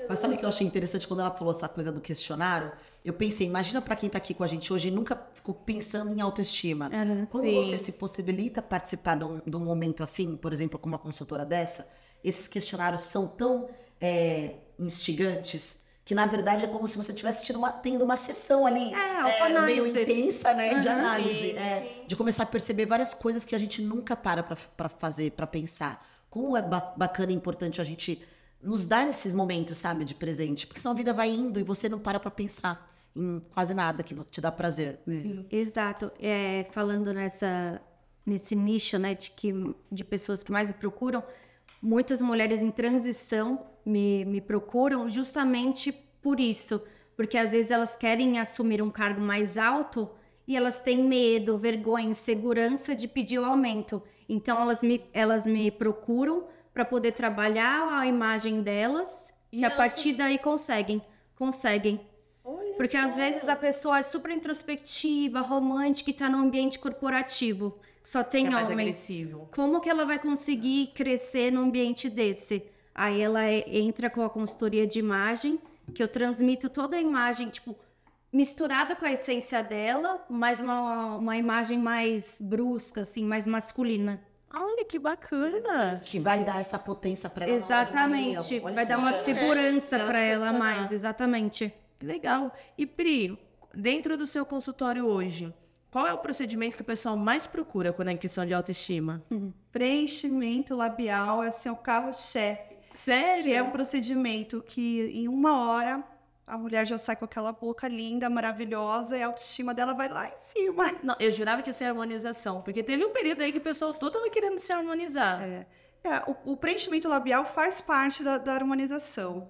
Mas sabe o que eu achei interessante quando ela falou essa coisa do questionário? eu pensei, imagina para quem está aqui com a gente hoje e nunca ficou pensando em autoestima. Uhum, Quando sim. você se possibilita participar de um, de um, momento assim, por exemplo, com uma consultora dessa, esses questionários são tão é, instigantes que na verdade é como se você tivesse tido uma, tendo uma sessão ali é, é, meio intensa né, uhum, de análise, sim, é, sim. de começar a perceber várias coisas que a gente nunca para para fazer, para pensar. Como é ba bacana e importante a gente nos dar esses momentos, sabe, de presente, porque senão a vida vai indo e você não para para pensar em quase nada que te dá prazer. Né? Exato. É, falando nessa, nesse nicho né, de, que, de pessoas que mais me procuram, muitas mulheres em transição me, me procuram justamente por isso. Porque às vezes elas querem assumir um cargo mais alto e elas têm medo, vergonha, insegurança de pedir o aumento. Então elas me, elas me procuram para poder trabalhar a imagem delas e, e a partir cons... daí conseguem, conseguem. Olha Porque só. às vezes a pessoa é super introspectiva, romântica e tá num ambiente corporativo. Só tem é mais Agressivo. Como que ela vai conseguir crescer num ambiente desse? Aí ela é, entra com a consultoria de imagem, que eu transmito toda a imagem, tipo, misturada com a essência dela, mas uma, uma imagem mais brusca, assim, mais masculina. Olha que bacana! Que vai dar essa potência para ela. Exatamente, vai dar uma é, segurança é, para ela mais, exatamente. Legal. E Pri, dentro do seu consultório hoje, qual é o procedimento que o pessoal mais procura quando é em questão de autoestima? Hum, preenchimento labial é seu carro-chefe. Sério? Que é um procedimento que em uma hora a mulher já sai com aquela boca linda, maravilhosa, e a autoestima dela vai lá em cima. (laughs) Não, eu jurava que ia ser harmonização, porque teve um período aí que o pessoal todo tava querendo se harmonizar. É. é o, o, preenchimento labial faz parte da, da harmonização.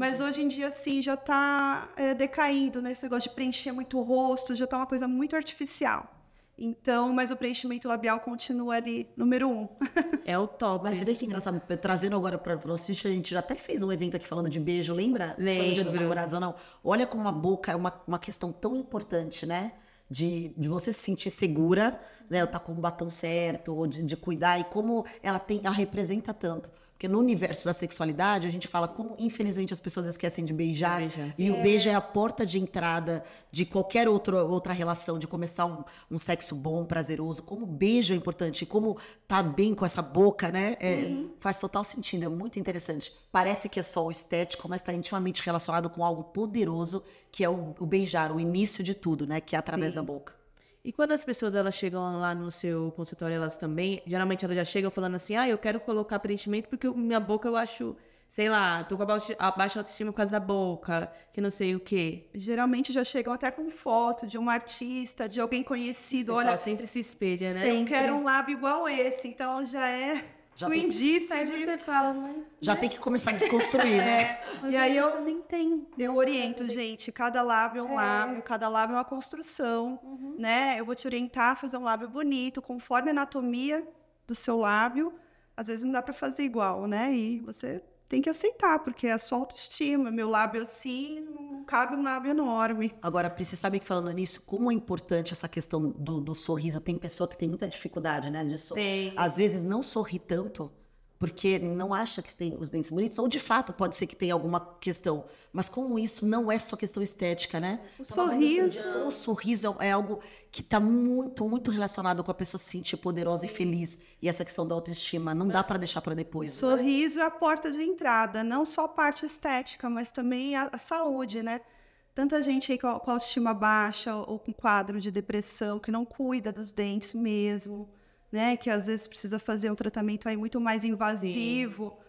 Mas hoje em dia, sim, já está é, decaído, né? Esse negócio de preencher muito o rosto, já está uma coisa muito artificial. Então, mas o preenchimento labial continua ali, número um. (laughs) É o top. Mas você vê que é engraçado, trazendo agora para o assiste, a gente já até fez um evento aqui falando de beijo, lembra? Lembro. Falando de dos namorados ou não. Olha como a boca é uma, uma questão tão importante, né? De, de você se sentir segura, né? Eu tá com o batom certo, ou de, de cuidar, e como ela tem, ela representa tanto. Porque no universo da sexualidade, a gente fala como, infelizmente, as pessoas esquecem de beijar. Beija. E é. o beijo é a porta de entrada de qualquer outro, outra relação, de começar um, um sexo bom, prazeroso. Como beijo é importante, como tá bem com essa boca, né? É, faz total sentido, é muito interessante. Parece que é só o estético, mas está intimamente relacionado com algo poderoso, que é o, o beijar, o início de tudo, né? Que é através Sim. da boca. E quando as pessoas elas chegam lá no seu consultório, elas também, geralmente elas já chegam falando assim: "Ah, eu quero colocar preenchimento porque minha boca eu acho, sei lá, tô com a baixa autoestima por causa da boca, que não sei o quê". Geralmente já chegam até com foto de um artista, de alguém conhecido, olha, sempre se espelha, né? Sempre. Eu quero um lábio igual esse, então já é já o tem... indício. Aí você fala, mas. Já né? tem que começar a desconstruir, né? É. Mas e aí eu. Nem tem. Eu oriento, gente. Cada lábio é um é. lábio, cada lábio é uma construção, uhum. né? Eu vou te orientar a fazer um lábio bonito, conforme a anatomia do seu lábio. Às vezes não dá para fazer igual, né? E você tem que aceitar, porque é só autoestima. Meu lábio é assim, não cabe um lábio enorme. Agora, Pri, você sabe que falando nisso, como é importante essa questão do, do sorriso. Tem pessoa que tem muita dificuldade, né? De sorrir. Às vezes não sorri tanto porque não acha que tem os dentes bonitos, ou de fato pode ser que tenha alguma questão. Mas como isso não é só questão estética, né? O então, sorriso. O sorriso é, é algo que está muito, muito relacionado com a pessoa se sentir poderosa e feliz. E essa questão da autoestima não dá para deixar para depois. O né? sorriso né? é a porta de entrada, não só a parte estética, mas também a, a saúde, né? Tanta gente aí com autoestima baixa ou com quadro de depressão que não cuida dos dentes mesmo né? Que às vezes precisa fazer um tratamento aí muito mais invasivo. Sim.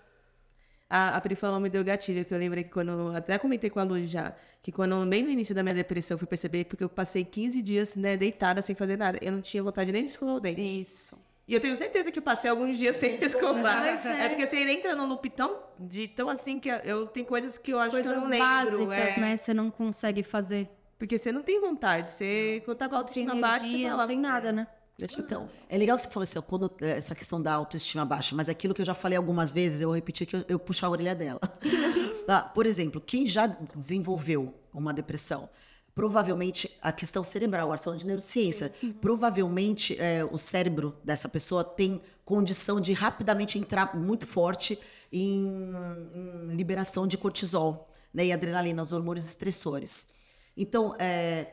A, a Pri falou me deu gatilho, que eu lembrei que quando. Até comentei com a Lu já, que quando, bem no início da minha depressão, eu fui perceber, porque eu passei 15 dias, né, deitada sem fazer nada. Eu não tinha vontade nem de escovar o dente. Isso. E eu tenho certeza que passei alguns dias sem escovar. É. é porque você entra no loop tão, de, tão assim que eu tenho coisas que eu acho coisas que eu não básicas, Básicas, é. né? Você não consegue fazer. Porque você não tem vontade. Você, quando tá com a autoestima baixa, você fala... Não tem nada, né? Deixa então, é legal que você falou assim, quando é, essa questão da autoestima baixa, mas aquilo que eu já falei algumas vezes, eu vou repetir que eu, eu puxo a orelha dela. (laughs) tá? Por exemplo, quem já desenvolveu uma depressão, provavelmente a questão cerebral, agora falando de neurociência, uhum. provavelmente é, o cérebro dessa pessoa tem condição de rapidamente entrar muito forte em, em liberação de cortisol né, e adrenalina, os hormônios estressores. Então, é,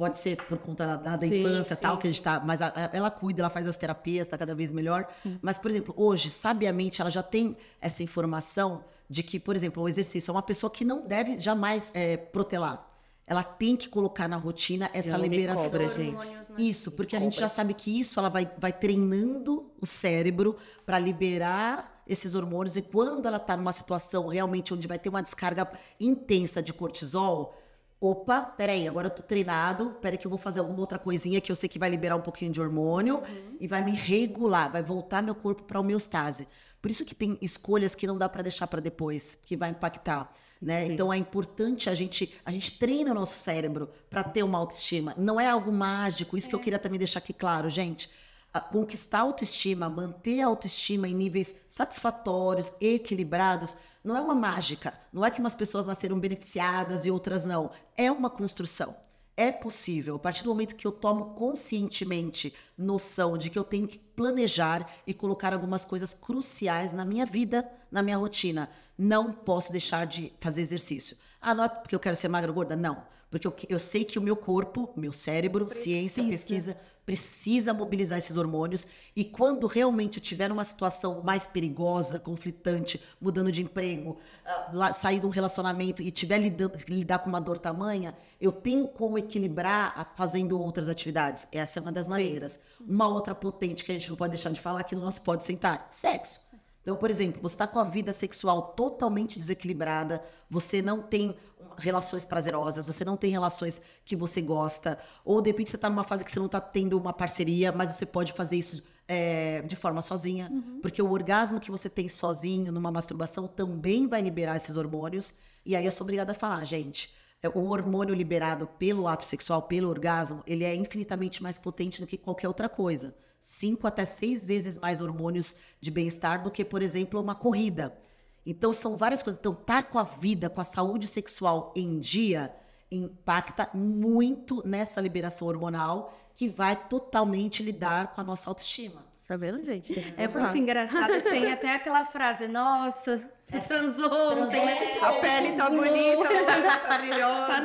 pode ser por conta da, da sim, infância sim. tal que a gente tá, mas a, a, ela cuida, ela faz as terapias, está cada vez melhor. Hum. Mas por exemplo, hoje, sabiamente, ela já tem essa informação de que, por exemplo, o exercício é uma pessoa que não deve jamais é, protelar. Ela tem que colocar na rotina essa liberação. Cobra, gente. Né? Isso, porque a gente já sabe que isso ela vai, vai treinando o cérebro para liberar esses hormônios e quando ela está numa situação realmente onde vai ter uma descarga intensa de cortisol, opa, peraí, agora eu tô treinado, peraí que eu vou fazer alguma outra coisinha que eu sei que vai liberar um pouquinho de hormônio uhum. e vai me regular, vai voltar meu corpo para homeostase. Por isso que tem escolhas que não dá para deixar para depois, que vai impactar. Né? Então é importante a gente a gente treina o nosso cérebro para ter uma autoestima. Não é algo mágico, isso é. que eu é. queria também deixar aqui claro, gente. A conquistar a autoestima, manter a autoestima em níveis satisfatórios, equilibrados, não é uma mágica, não é que umas pessoas nasceram beneficiadas e outras não. É uma construção. É possível. A partir do momento que eu tomo conscientemente noção de que eu tenho que planejar e colocar algumas coisas cruciais na minha vida, na minha rotina, não posso deixar de fazer exercício. Ah, não é porque eu quero ser magra ou gorda? Não. Porque eu, eu sei que o meu corpo, meu cérebro, Precisa. ciência, pesquisa precisa mobilizar esses hormônios e quando realmente eu tiver uma situação mais perigosa, conflitante, mudando de emprego, ah, sair de um relacionamento e tiver lidando, lidar com uma dor tamanha, eu tenho como equilibrar fazendo outras atividades. Essa é uma das maneiras. Uma outra potente que a gente não pode deixar de falar que não nós pode sentar, sexo. Então, por exemplo, você está com a vida sexual totalmente desequilibrada, você não tem relações prazerosas, você não tem relações que você gosta, ou de repente você está numa fase que você não está tendo uma parceria, mas você pode fazer isso é, de forma sozinha, uhum. porque o orgasmo que você tem sozinho numa masturbação também vai liberar esses hormônios, e aí eu sou obrigada a falar, gente, é, o hormônio liberado pelo ato sexual, pelo orgasmo, ele é infinitamente mais potente do que qualquer outra coisa. Cinco até seis vezes mais hormônios de bem-estar do que, por exemplo, uma corrida. Então, são várias coisas. Então, estar tá com a vida, com a saúde sexual em dia, impacta muito nessa liberação hormonal que vai totalmente lidar com a nossa autoestima. Tá vendo, gente? É muito engraçado. Tem até aquela frase, nossa, você transou, transou né? a pele tá bonita, tá (laughs) maravilhosa. Tá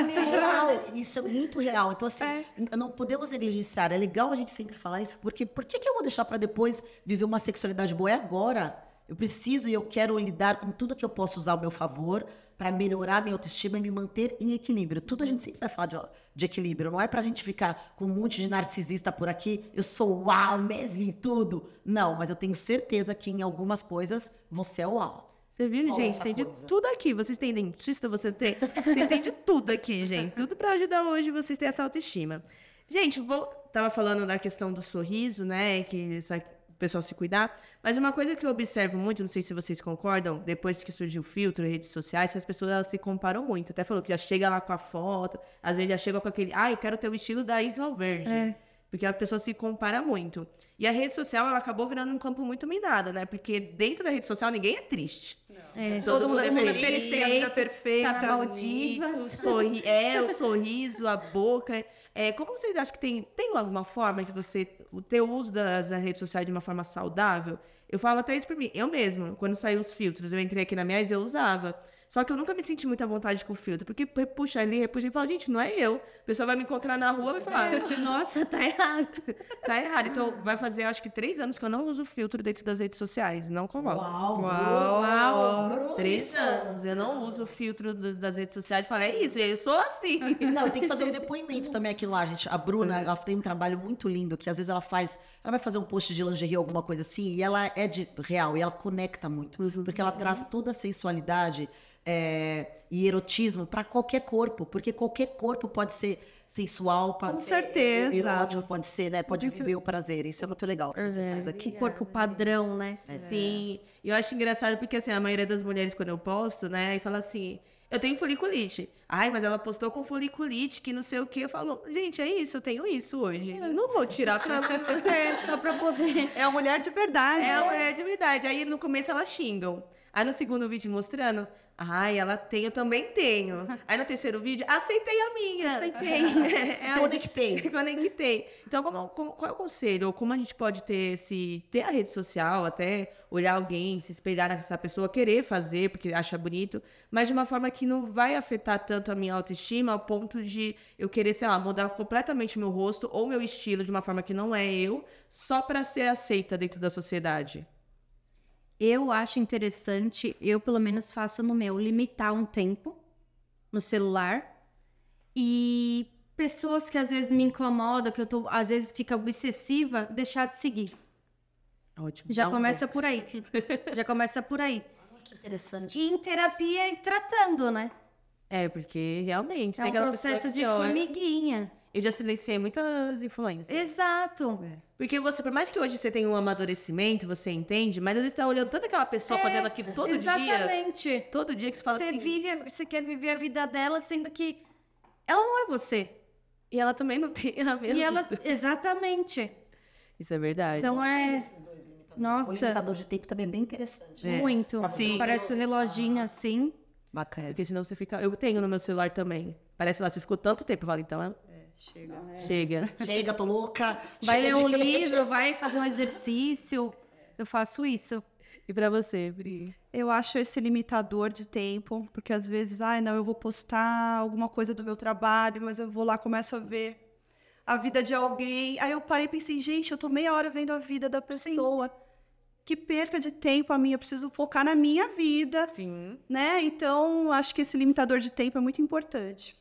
no é real. Isso é muito real. Então, assim, é. não podemos negligenciar. É legal a gente sempre falar isso, porque por que, que eu vou deixar para depois viver uma sexualidade boa? É agora. Eu preciso e eu quero lidar com tudo que eu posso usar ao meu favor para melhorar minha autoestima e me manter em equilíbrio. Tudo a gente sempre vai falar de, de equilíbrio. Não é para a gente ficar com um monte de narcisista por aqui, eu sou uau mesmo em tudo. Não, mas eu tenho certeza que em algumas coisas você é uau. Você viu, gente? Tem de tudo aqui. Vocês têm dentista, você tem. Você tem de tudo aqui, gente. Tudo para ajudar hoje vocês terem essa autoestima. Gente, vou. Tava falando da questão do sorriso, né? Que pessoal se cuidar. Mas uma coisa que eu observo muito, não sei se vocês concordam, depois que surgiu o filtro em redes sociais, que as pessoas elas se comparam muito. Até falou que já chega lá com a foto, às vezes já chega com aquele, ah, eu quero ter o estilo da Isla Verde. É. Porque a pessoa se compara muito. E a rede social, ela acabou virando um campo muito minado, né? Porque dentro da rede social, ninguém é triste. É, todo, todo, mundo é, é feliz, perfeito, vida é tá perfeita, tá Maldivas. Sorri é, o sorriso, a boca. É, como vocês acham que tem, tem alguma forma de você... O teu uso das, redes sociais de uma forma saudável? Eu falo até isso para mim. Eu mesma, quando saí os filtros, eu entrei aqui na minha, eu usava. Só que eu nunca me senti muito à vontade com o filtro, porque puxa ali, repuxa e fala, gente, não é eu. O pessoal vai me encontrar na rua e fala falar, é. (laughs) nossa, tá errado. tá errado. Então, vai fazer, acho que três anos que eu não uso filtro dentro das redes sociais, não coloco. Uau, uau, uau. uau. Três anos. Eu não uso filtro das redes sociais. e Fala, é isso, eu sou assim. Não, tem que fazer um depoimento também aqui lá, gente. A Bruna, ela tem um trabalho muito lindo, que às vezes ela faz ela vai fazer um post de lingerie, alguma coisa assim, e ela é de real, e ela conecta muito. Uhum. Porque ela traz toda a sensualidade é, e erotismo para qualquer corpo, porque qualquer corpo pode ser sensual, pode Com ser é, certeza. erótico, pode ser, né? Pode viver o prazer. Isso é muito legal. É. Você faz aqui. Que corpo padrão, né? É. Sim. E eu acho engraçado porque assim, a maioria das mulheres, quando eu posto, né, e fala assim eu tenho foliculite. Ai, mas ela postou com foliculite, que não sei o que. Eu falo, gente, é isso, eu tenho isso hoje. Eu não vou tirar pra... (laughs) é, só pra poder. É uma mulher de verdade. É uma mulher de verdade. Aí no começo elas xingam. Aí no segundo vídeo mostrando, ai, ela tem, eu também tenho. Aí no terceiro vídeo, aceitei a minha. Aceitei. é, (laughs) é conectei. (laughs) conectei. Então, como, como, qual é o conselho? Ou como a gente pode ter esse. ter a rede social até olhar alguém, se espelhar nessa pessoa, querer fazer porque acha bonito, mas de uma forma que não vai afetar tanto a minha autoestima ao ponto de eu querer, sei lá, mudar completamente meu rosto ou meu estilo de uma forma que não é eu, só para ser aceita dentro da sociedade. Eu acho interessante, eu pelo menos faço no meu, limitar um tempo no celular e pessoas que às vezes me incomodam, que eu tô, às vezes fica obsessiva, deixar de seguir. Ótimo. (laughs) Já começa por aí. Já começa por aí. Que interessante. E em terapia e tratando, né? É, porque realmente. É um processo de formiguinha. Eu já silenciei muitas influências. Exato. É. Porque você, por mais que hoje você tenha um amadurecimento, você entende, mas às vezes você tá olhando tanto aquela pessoa é, fazendo aquilo todo exatamente. dia. Exatamente. Todo dia que você fala você assim. Vive, você quer viver a vida dela, sendo que ela não é você. E ela também não tem a mesma. E ela, (laughs) exatamente. Isso é verdade. Então é. Nossa. O limitador de tempo também é bem interessante. Né? Muito. Sim. Parece um reloginho ah. assim. Bacana. Porque senão você fica. Eu tenho no meu celular também. Parece lá, você ficou tanto tempo, vale então. É... é chega. é. Chega. Chega, tô louca. (laughs) Vai chega ler um livro, vai fazer um exercício. Eu faço isso. E para você, Bri? Eu acho esse limitador de tempo, porque às vezes, ai, ah, não, eu vou postar alguma coisa do meu trabalho, mas eu vou lá, começo a ver a vida de alguém. Aí eu parei e pensei, gente, eu tô meia hora vendo a vida da pessoa. Sim. Que perca de tempo a minha, eu preciso focar na minha vida. Sim. Né? Então, acho que esse limitador de tempo é muito importante.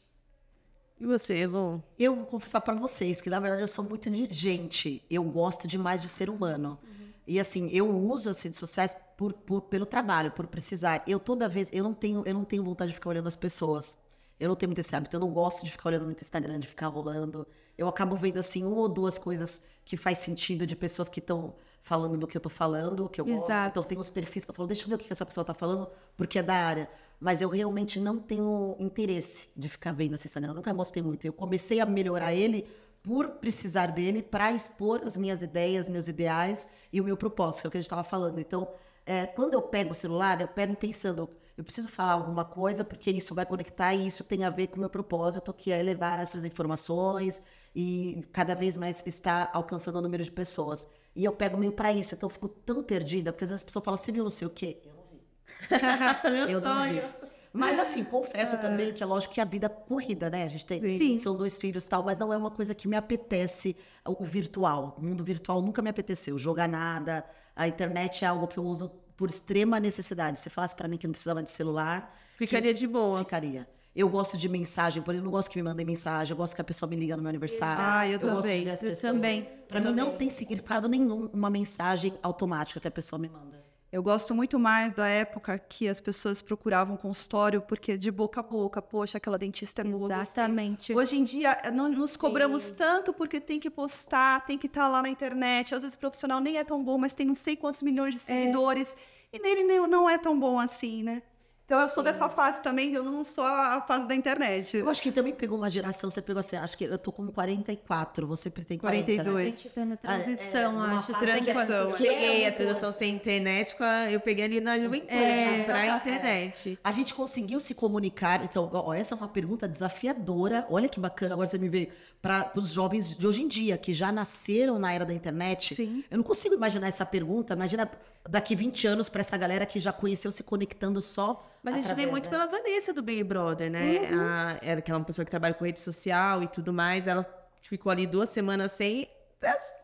E você, Elon? Eu vou confessar para vocês que, na verdade, eu sou muito de gente. Eu gosto demais de ser humano. Uhum. E assim, eu uso as redes sociais por, por, pelo trabalho, por precisar. Eu toda vez, eu não tenho, eu não tenho vontade de ficar olhando as pessoas. Eu não tenho muito esse hábito, eu não gosto de ficar olhando muito Instagram, de ficar rolando eu acabo vendo assim uma ou duas coisas que faz sentido de pessoas que estão falando do que eu tô falando, que eu Exato. gosto. Então tem uns perfis que eu falo, deixa eu ver o que essa pessoa tá falando, porque é da área. Mas eu realmente não tenho interesse de ficar vendo esse Instagram. Eu nunca mostrei muito. Eu comecei a melhorar ele por precisar dele para expor as minhas ideias, meus ideais e o meu propósito, que é o que a gente estava falando. Então, é, quando eu pego o celular, eu pego pensando, eu preciso falar alguma coisa porque isso vai conectar e isso tem a ver com o meu propósito, que é levar essas informações, e cada vez mais está alcançando o número de pessoas. E eu pego meio para isso, então eu fico tão perdida, porque às vezes as pessoas falam, você viu não sei o quê? Eu não vi. (laughs) Meu eu sonho. Não vi. Mas assim, confesso é. também que é lógico que a vida é corrida, né? A gente tem, Sim. são dois filhos tal, mas não é uma coisa que me apetece o virtual. O mundo virtual nunca me apeteceu, jogar nada. A internet é algo que eu uso por extrema necessidade. Se falasse para mim que não precisava de celular, ficaria de boa. Ficaria. Eu gosto de mensagem, por exemplo, não gosto que me mandem mensagem, eu gosto que a pessoa me liga no meu aniversário. Ah, eu, eu também. Gosto de ver as pessoas. eu também. Para mim também. não tem significado nenhum uma mensagem automática que a pessoa me manda. Eu gosto muito mais da época que as pessoas procuravam consultório porque de boca a boca, poxa, aquela dentista é boa. Exatamente. Hoje em dia, eh, nós nos cobramos Sim. tanto porque tem que postar, tem que estar tá lá na internet. Às vezes o profissional nem é tão bom, mas tem não sei quantos milhões de é. seguidores. É. E nele não é tão bom assim, né? Então eu sou Sim. dessa fase também, eu não sou a fase da internet. Eu acho que também pegou uma geração, você pegou assim, acho que eu tô com 44, você tem 42. 42. A gente tá na ah, é, transição, é, acho. Transição. Que eu peguei a transição sem internet, eu peguei ali na juventude, é, né, pra é, internet. A gente conseguiu se comunicar, então, ó, essa é uma pergunta desafiadora, olha que bacana, agora você me veio, para os jovens de hoje em dia, que já nasceram na era da internet. Sim. Eu não consigo imaginar essa pergunta, imagina daqui 20 anos para essa galera que já conheceu se conectando só mas através, a gente vê muito né? pela Vanessa do Big Brother, né? Uhum. A, ela, que é uma pessoa que trabalha com rede social e tudo mais. Ela ficou ali duas semanas sem.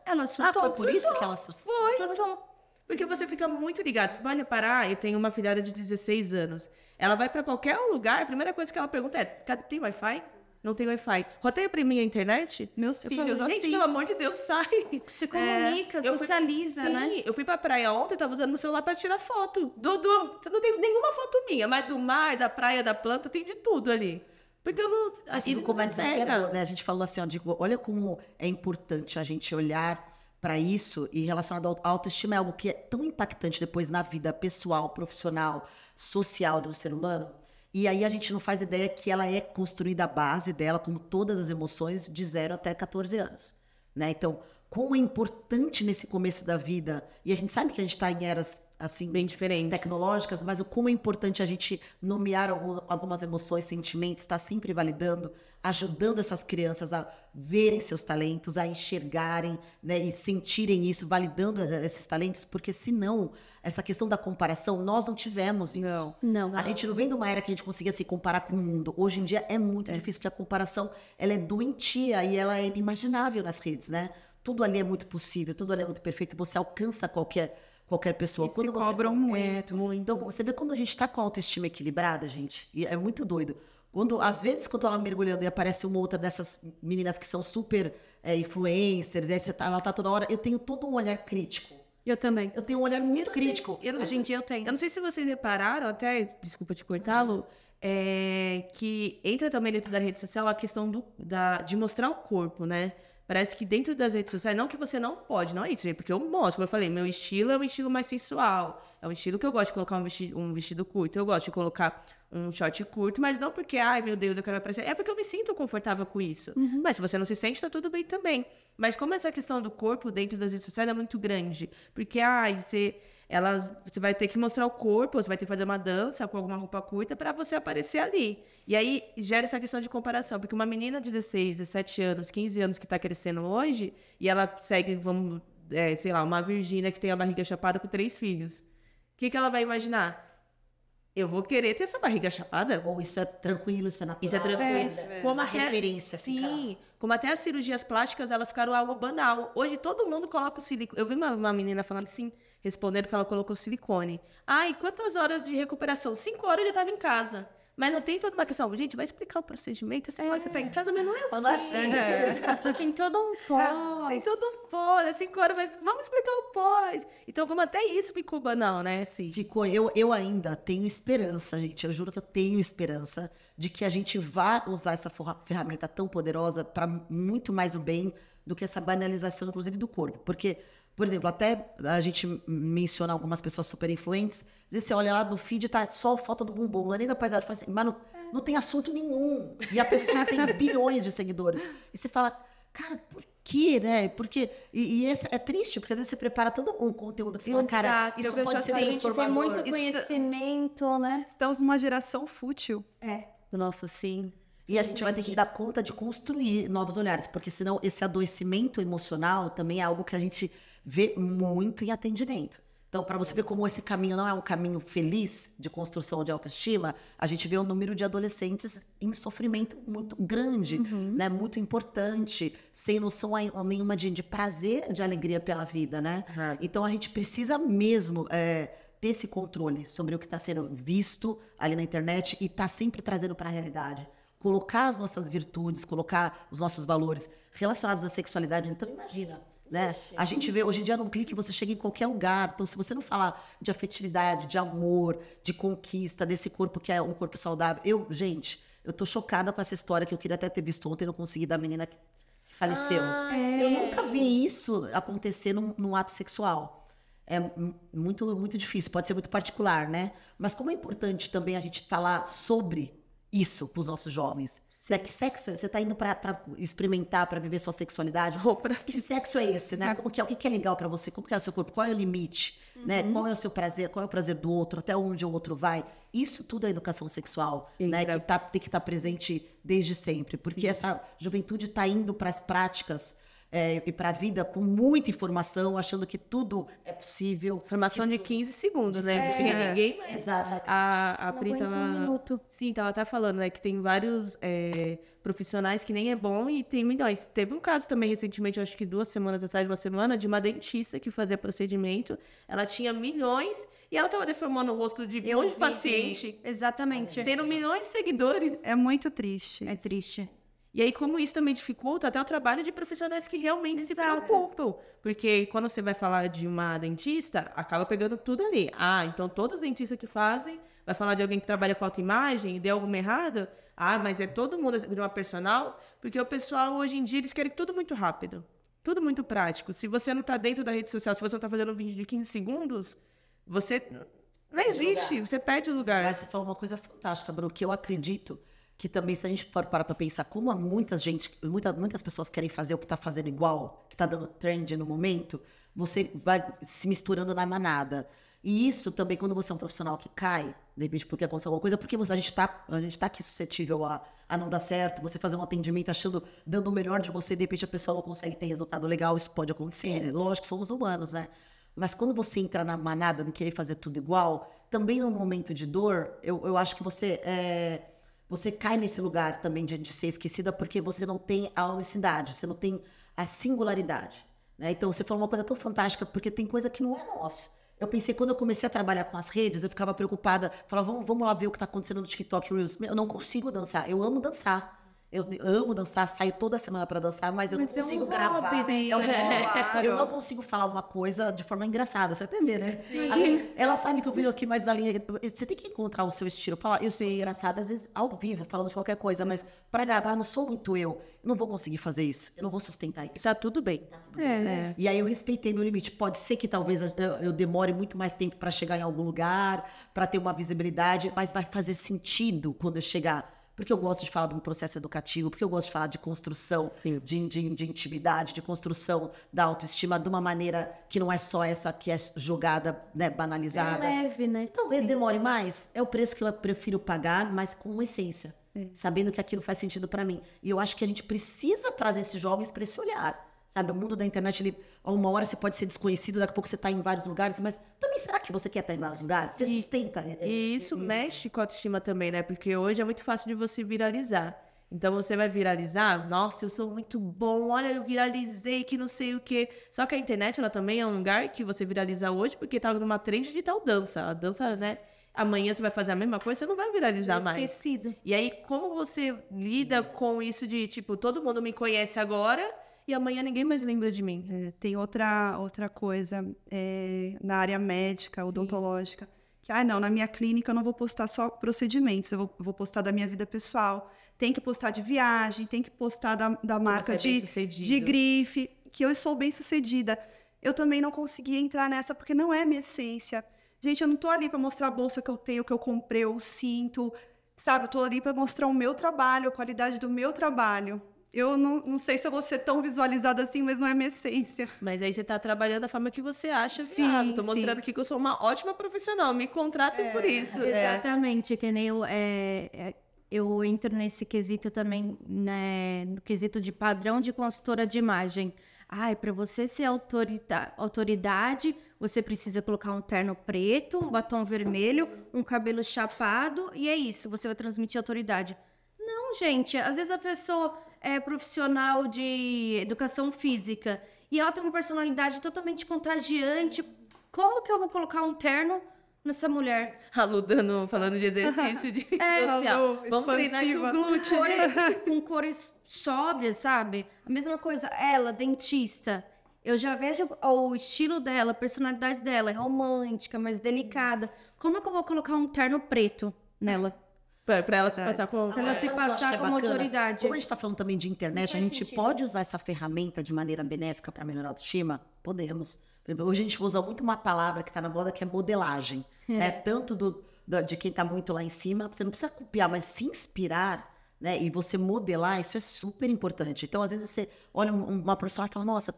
Ela surtou. Ah, foi por surtou. isso que ela surtou? Foi. Surtou. Porque você fica muito ligado. Você vai parar, eu tenho uma filhada de 16 anos. Ela vai para qualquer lugar, a primeira coisa que ela pergunta é: tem Wi-Fi? não tem Wi-Fi. Roteia pra mim a internet? Meus eu filhos, falo, gente, assim. pelo amor de Deus, sai. Se comunica, é, socializa, fui, sim, né? eu fui pra praia ontem, tava usando meu celular pra tirar foto. Do, do, você não teve nenhuma foto minha, mas do mar, da praia, da planta, tem de tudo ali. Porque eu não. Assim, não como é desafiador, né? A gente falou assim, ó, digo, olha como é importante a gente olhar para isso e relacionado à autoestima é algo que é tão impactante depois na vida pessoal, profissional, social do ser humano. E aí a gente não faz ideia que ela é construída a base dela, como todas as emoções, de 0 até 14 anos. Né? Então, como é importante nesse começo da vida, e a gente sabe que a gente está em eras assim bem diferentes, tecnológicas, mas o como é importante a gente nomear algumas emoções, sentimentos, estar tá sempre validando, ajudando essas crianças a verem seus talentos, a enxergarem, né, e sentirem isso, validando eh, esses talentos, porque senão essa questão da comparação nós não tivemos isso. Não. Não, não. A gente não vem de uma era que a gente conseguia se comparar com o mundo. Hoje em dia é muito é. difícil porque a comparação ela é doentia e ela é inimaginável nas redes, né? tudo ali é muito possível, tudo ali é muito perfeito, você alcança qualquer qualquer pessoa. E quando se você cobram é, muito, é, muito. Então, você vê quando a gente está com a autoestima equilibrada, gente, e é muito doido. Quando, às vezes, quando eu tava mergulhando e aparece uma outra dessas meninas que são super é, influencers, e tá, ela tá toda hora, eu tenho todo um olhar crítico. Eu também. Eu tenho um olhar muito crítico. Sei, eu, eu tenho. Eu não sei se vocês repararam, até, desculpa te cortá-lo, é, que entra também dentro da rede social a questão do, da, de mostrar o corpo, né? Parece que dentro das redes sociais, não que você não pode, não é isso, gente, porque eu mostro, como eu falei, meu estilo é um estilo mais sensual. É um estilo que eu gosto de colocar um vestido, um vestido curto, eu gosto de colocar um short curto, mas não porque, ai meu Deus, eu quero aparecer. É porque eu me sinto confortável com isso. Uhum. Mas se você não se sente, tá tudo bem também. Mas como essa questão do corpo dentro das redes sociais é muito grande, porque, ai, você elas, você vai ter que mostrar o corpo, você vai ter que fazer uma dança com alguma roupa curta para você aparecer ali. E aí gera essa questão de comparação, porque uma menina de 16, 17 anos, 15 anos que está crescendo hoje, e ela segue, vamos, é, sei lá, uma Virgínia que tem a barriga chapada com três filhos. O que, que ela vai imaginar? Eu vou querer ter essa barriga chapada. Ou oh, isso é tranquilo, isso é natural. Isso é tranquilo. É, é. Como a referência Sim, como até as cirurgias plásticas, elas ficaram algo banal. Hoje todo mundo coloca o silicone. Eu vi uma, uma menina falando assim, respondendo que ela colocou silicone. ah, e quantas horas de recuperação? Cinco horas eu já estava em casa. Mas não tem toda uma questão. Gente, vai explicar o procedimento. Essa é. você tá em é. casa, mas não é assim. assim. É. Tem todo um pós. Tem todo um pós. É cinco horas, mas vamos explicar o pós. Então, vamos até isso Cuba, não, né? Sim. Ficou. Eu, eu ainda tenho esperança, gente. Eu juro que eu tenho esperança de que a gente vá usar essa ferramenta tão poderosa para muito mais o bem do que essa banalização, inclusive, do corpo. Porque por exemplo, até a gente menciona algumas pessoas super influentes, às vezes você olha lá no feed e tá só foto do bumbum, não é nem da paisagem. assim, mas não, não tem assunto nenhum. E a pessoa tem (laughs) bilhões de seguidores. E você fala, cara, por que, né? Porque. E, e esse é triste, porque às vezes você prepara todo um conteúdo que você cara, é isso pode ser transformador. É muito conhecimento, né? Estamos numa geração fútil. É. Nossa, sim. E a gente vai ter que dar conta de construir novos olhares, porque senão esse adoecimento emocional também é algo que a gente vê muito em atendimento. Então, para você ver como esse caminho não é um caminho feliz de construção de autoestima, a gente vê o um número de adolescentes em sofrimento muito grande, uhum. né? Muito importante, sem noção nenhuma de, de, prazer, de alegria pela vida, né? Uhum. Então, a gente precisa mesmo é, ter esse controle sobre o que está sendo visto ali na internet e tá sempre trazendo para a realidade colocar as nossas virtudes, colocar os nossos valores relacionados à sexualidade. Então, imagina, né? A gente vê, hoje em dia, num clique você chega em qualquer lugar. Então, se você não falar de afetividade, de amor, de conquista, desse corpo que é um corpo saudável. Eu, gente, eu tô chocada com essa história que eu queria até ter visto ontem, não consegui, da menina que faleceu. Ah, é. Eu nunca vi isso acontecer num, num ato sexual é muito, muito difícil, pode ser muito particular, né? Mas como é importante também a gente falar sobre isso para os nossos jovens. Será né, que sexo é? Você está indo para experimentar, para viver sua sexualidade? Ou pra... Que sexo é esse, né? É. Como que é, o que é legal para você? Como que é o seu corpo? Qual é o limite? Né? Uhum. Né? Qual é o seu prazer? Qual é o prazer do outro? Até onde o outro vai? Isso tudo é educação sexual, né? Que tá, tem que estar tá presente desde sempre. Porque Sim. essa juventude está indo para as práticas é, e para a vida com muita informação, achando que tudo é possível. Informação de tu... 15 segundos, né? É, Porque é, ninguém é, mais. Exatamente. A, a Pri tava... um minuto. Sim, tava até falando, né? Que tem vários é, profissionais que nem é bom e tem milhões. Teve um caso também recentemente, acho que duas semanas atrás, uma semana, de uma dentista que fazia procedimento. Ela tinha milhões e ela tava deformando o rosto de um paciente. Exatamente. Tendo milhões de seguidores. É muito triste. É triste. E aí, como isso também dificulta até o trabalho de profissionais que realmente Exato. se preocupam. Porque quando você vai falar de uma dentista, acaba pegando tudo ali. Ah, então todos os dentistas que fazem, vai falar de alguém que trabalha com autoimagem e deu alguma errada. Ah, mas é todo mundo de uma personal, porque o pessoal hoje em dia eles querem tudo muito rápido. Tudo muito prático. Se você não está dentro da rede social, se você não está fazendo um vídeo de 15 segundos, você não existe, você perde o lugar. Mas você falou uma coisa fantástica, Bru, que eu acredito que também, se a gente for parar para pensar, como muitas, gente, muita, muitas pessoas querem fazer o que está fazendo igual, que está dando trend no momento, você vai se misturando na manada. E isso também, quando você é um profissional que cai, de repente porque aconteceu alguma coisa, porque você, a gente está tá aqui suscetível a, a não dar certo, você fazer um atendimento achando, dando o melhor de você, de repente a pessoa não consegue ter resultado legal, isso pode acontecer. É. Lógico, somos humanos, né? Mas quando você entra na manada, não querer fazer tudo igual, também no momento de dor, eu, eu acho que você. É você cai nesse lugar também de, de ser esquecida porque você não tem a unicidade, você não tem a singularidade. Né? Então, você falou uma coisa tão fantástica, porque tem coisa que não é nossa. Eu pensei, quando eu comecei a trabalhar com as redes, eu ficava preocupada, falava, vamos, vamos lá ver o que está acontecendo no TikTok Reels. Eu não consigo dançar, eu amo dançar. Eu amo dançar, saio toda semana para dançar, mas eu mas não consigo é um gravar. É hobby, é um hobby. Eu não consigo falar uma coisa de forma engraçada, você até vê, né? Vezes, ela sabe que eu venho aqui mais na linha. Você tem que encontrar o seu estilo. Falar, eu sou engraçada, às vezes ao vivo, falando de qualquer coisa, mas para gravar não sou muito eu. não vou conseguir fazer isso. Eu não vou sustentar isso. Tá tudo bem. Tá tudo bem. É, né? E aí eu respeitei meu limite. Pode ser que talvez eu demore muito mais tempo para chegar em algum lugar, para ter uma visibilidade, mas vai fazer sentido quando eu chegar porque eu gosto de falar de um processo educativo, porque eu gosto de falar de construção de, de, de, intimidade, de construção da autoestima de uma maneira que não é só essa que é jogada, né, banalizada. É leve, né? Talvez Sim. demore mais. É o preço que eu prefiro pagar, mas com essência. É. Sabendo que aquilo faz sentido para mim. E eu acho que a gente precisa trazer esses jovens para esse olhar Sabe, o mundo da internet, ele, a uma hora você pode ser desconhecido, daqui a pouco você está em vários lugares, mas também será que você quer estar tá em vários lugares? Você e, sustenta. É, é, e isso, isso mexe com a autoestima também, né? Porque hoje é muito fácil de você viralizar. Então você vai viralizar, nossa, eu sou muito bom, olha, eu viralizei que não sei o quê. Só que a internet, ela também é um lugar que você viraliza hoje porque tá numa trend de tal dança. A dança, né? Amanhã você vai fazer a mesma coisa, você não vai viralizar mais. Esquecido. E aí, como você lida com isso de, tipo, todo mundo me conhece agora, e amanhã ninguém mais lembra de mim. É, tem outra, outra coisa é, na área médica, odontológica, que, ah, não, na minha clínica eu não vou postar só procedimentos, eu vou, vou postar da minha vida pessoal, tem que postar de viagem, tem que postar da, da marca é de, de grife, que eu sou bem sucedida. Eu também não consegui entrar nessa porque não é minha essência. Gente, eu não tô ali para mostrar a bolsa que eu tenho, que eu comprei, o cinto, sabe? Eu tô ali para mostrar o meu trabalho, a qualidade do meu trabalho eu não, não sei se eu vou ser tão visualizada assim, mas não é minha essência. Mas aí você está trabalhando da forma que você acha viável. Estou mostrando sim. aqui que eu sou uma ótima profissional. Me contratem é, por isso. É. Exatamente, é. que nem eu, é, é, eu entro nesse quesito também, né, no quesito de padrão de consultora de imagem. Ai, para você ser autorita autoridade, você precisa colocar um terno preto, um batom vermelho, um cabelo chapado e é isso, você vai transmitir autoridade. Não, gente, às vezes a pessoa é, profissional de educação física e ela tem uma personalidade totalmente contagiante, como que eu vou colocar um terno nessa mulher? A Lu dando, falando de exercício de (laughs) é, social. Vamos treinar aqui glúteo. Cores, com cores sóbrias, sabe? A mesma coisa, ela, dentista. Eu já vejo o estilo dela, a personalidade dela, é romântica, mais delicada. Como é que eu vou colocar um terno preto nela? Para ela se é. passar com, ela se passar é como é autoridade. Como a gente está falando também de internet, a gente sentido. pode usar essa ferramenta de maneira benéfica para melhorar a autoestima? Podemos. Hoje a gente usa muito uma palavra que está na moda que é modelagem. (laughs) É. Né? Tanto do, do, de quem está muito lá em cima, você não precisa copiar, mas se inspirar né? E você modelar, isso é super importante. Então, às vezes, você olha uma profissional e fala, nossa,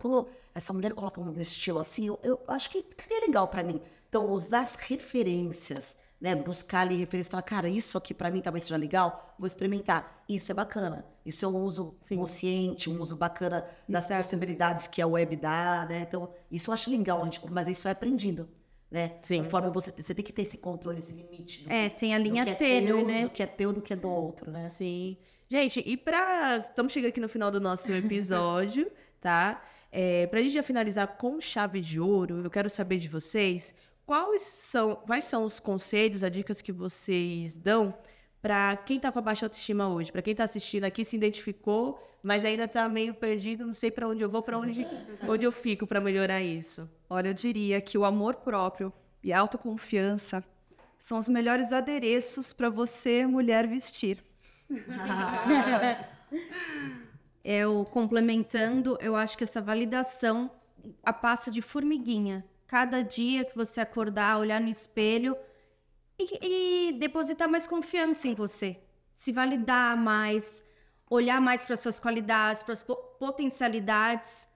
essa mulher coloca um estilo assim, eu, eu acho que ficaria legal para mim. Então, usar as referências né, buscar ali referência, falar, cara, isso aqui para mim talvez tá seja legal, vou experimentar. Isso é bacana. Isso é um uso Sim. consciente, um uso bacana das Sim. possibilidades que a web dá, né? Então, isso eu acho legal, gente, mas isso é aprendido, né? Sim. Conforme você, você tem que ter esse controle, esse limite. Do, é, tem a linha do é tênue, teu, né? Do que é teu, do que é do outro, né? Sim. Gente, e para Estamos chegando aqui no final do nosso episódio, (laughs) tá? É, para a gente já finalizar com chave de ouro, eu quero saber de vocês quais são, quais são os conselhos, as dicas que vocês dão para quem está com a baixa autoestima hoje, para quem está assistindo aqui se identificou, mas ainda está meio perdido, não sei para onde eu vou, para onde, (laughs) onde eu fico para melhorar isso. Olha, eu diria que o amor próprio e a autoconfiança são os melhores adereços para você, mulher, vestir. (laughs) eu complementando, eu acho que essa validação a passo de formiguinha cada dia que você acordar, olhar no espelho e, e depositar mais confiança em você, se validar mais, olhar mais para suas qualidades, para as potencialidades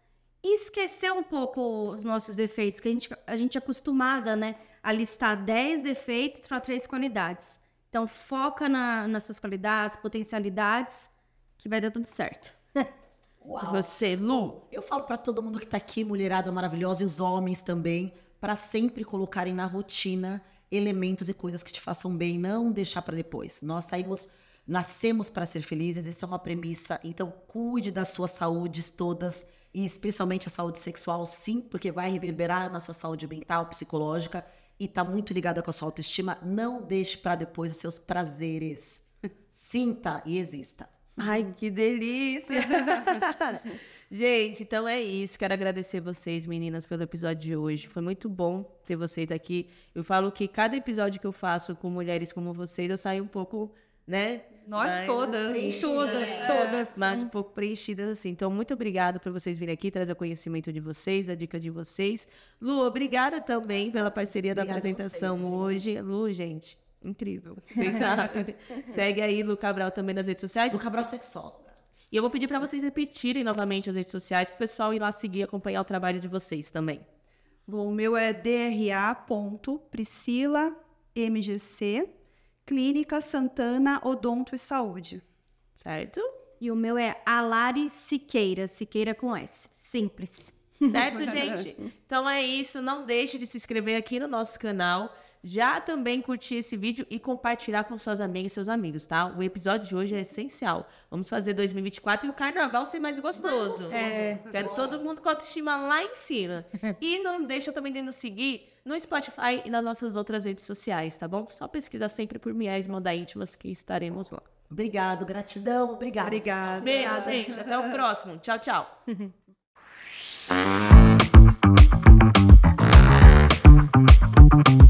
e esquecer um pouco os nossos defeitos, que a gente, a gente é acostumada né, a listar 10 defeitos para três qualidades. Então, foca na, nas suas qualidades, potencialidades, que vai dar tudo certo. (laughs) Uau. Você, Lu? Eu falo para todo mundo que está aqui, mulherada maravilhosa, e os homens também, para sempre colocarem na rotina elementos e coisas que te façam bem, não deixar para depois. Nós saímos, nascemos para ser felizes, isso é uma premissa. Então, cuide das suas saúdes todas, e especialmente a saúde sexual, sim, porque vai reverberar na sua saúde mental, psicológica, e está muito ligada com a sua autoestima. Não deixe para depois os seus prazeres. (laughs) Sinta e exista. Ai, que delícia! (laughs) gente, então é isso. Quero agradecer vocês, meninas, pelo episódio de hoje. Foi muito bom ter vocês aqui. Eu falo que cada episódio que eu faço com mulheres como vocês, eu saio um pouco, né? Nós Mas, todas. Todas, todas. É. Mas um pouco preenchidas, assim. Então, muito obrigada por vocês virem aqui, trazer o conhecimento de vocês, a dica de vocês. Lu, obrigada também pela parceria obrigada da apresentação vocês, hoje. Lu, gente, incrível. (laughs) Segue aí Lu Cabral também nas redes sociais. Lu Cabral é sexóloga. E eu vou pedir para vocês repetirem novamente as redes sociais para o pessoal ir lá seguir e acompanhar o trabalho de vocês também. Bom, o meu é dra.priscila.mgc, Clínica Santana Odonto e Saúde. Certo? E o meu é Alari Siqueira, Siqueira com S. Simples. Certo, gente? (laughs) Então é isso. Não deixe de se inscrever aqui no nosso canal já também curtir esse vídeo e compartilhar com suas amigas e seus amigos, tá? O episódio de hoje é essencial. Vamos fazer 2024 e o carnaval ser mais gostoso. Mais gostoso. É. é. Quero Boa. todo mundo com autoestima lá em cima. e não deixa também de nos seguir no Spotify e nas nossas outras redes sociais, tá bom? Só pesquisar sempre por Miais da Íntimas que estaremos lá. Obrigado, gratidão, obrigado. Obrigada. Beijo, gente. Até o próximo. Tchau, tchau. Thank (laughs) you.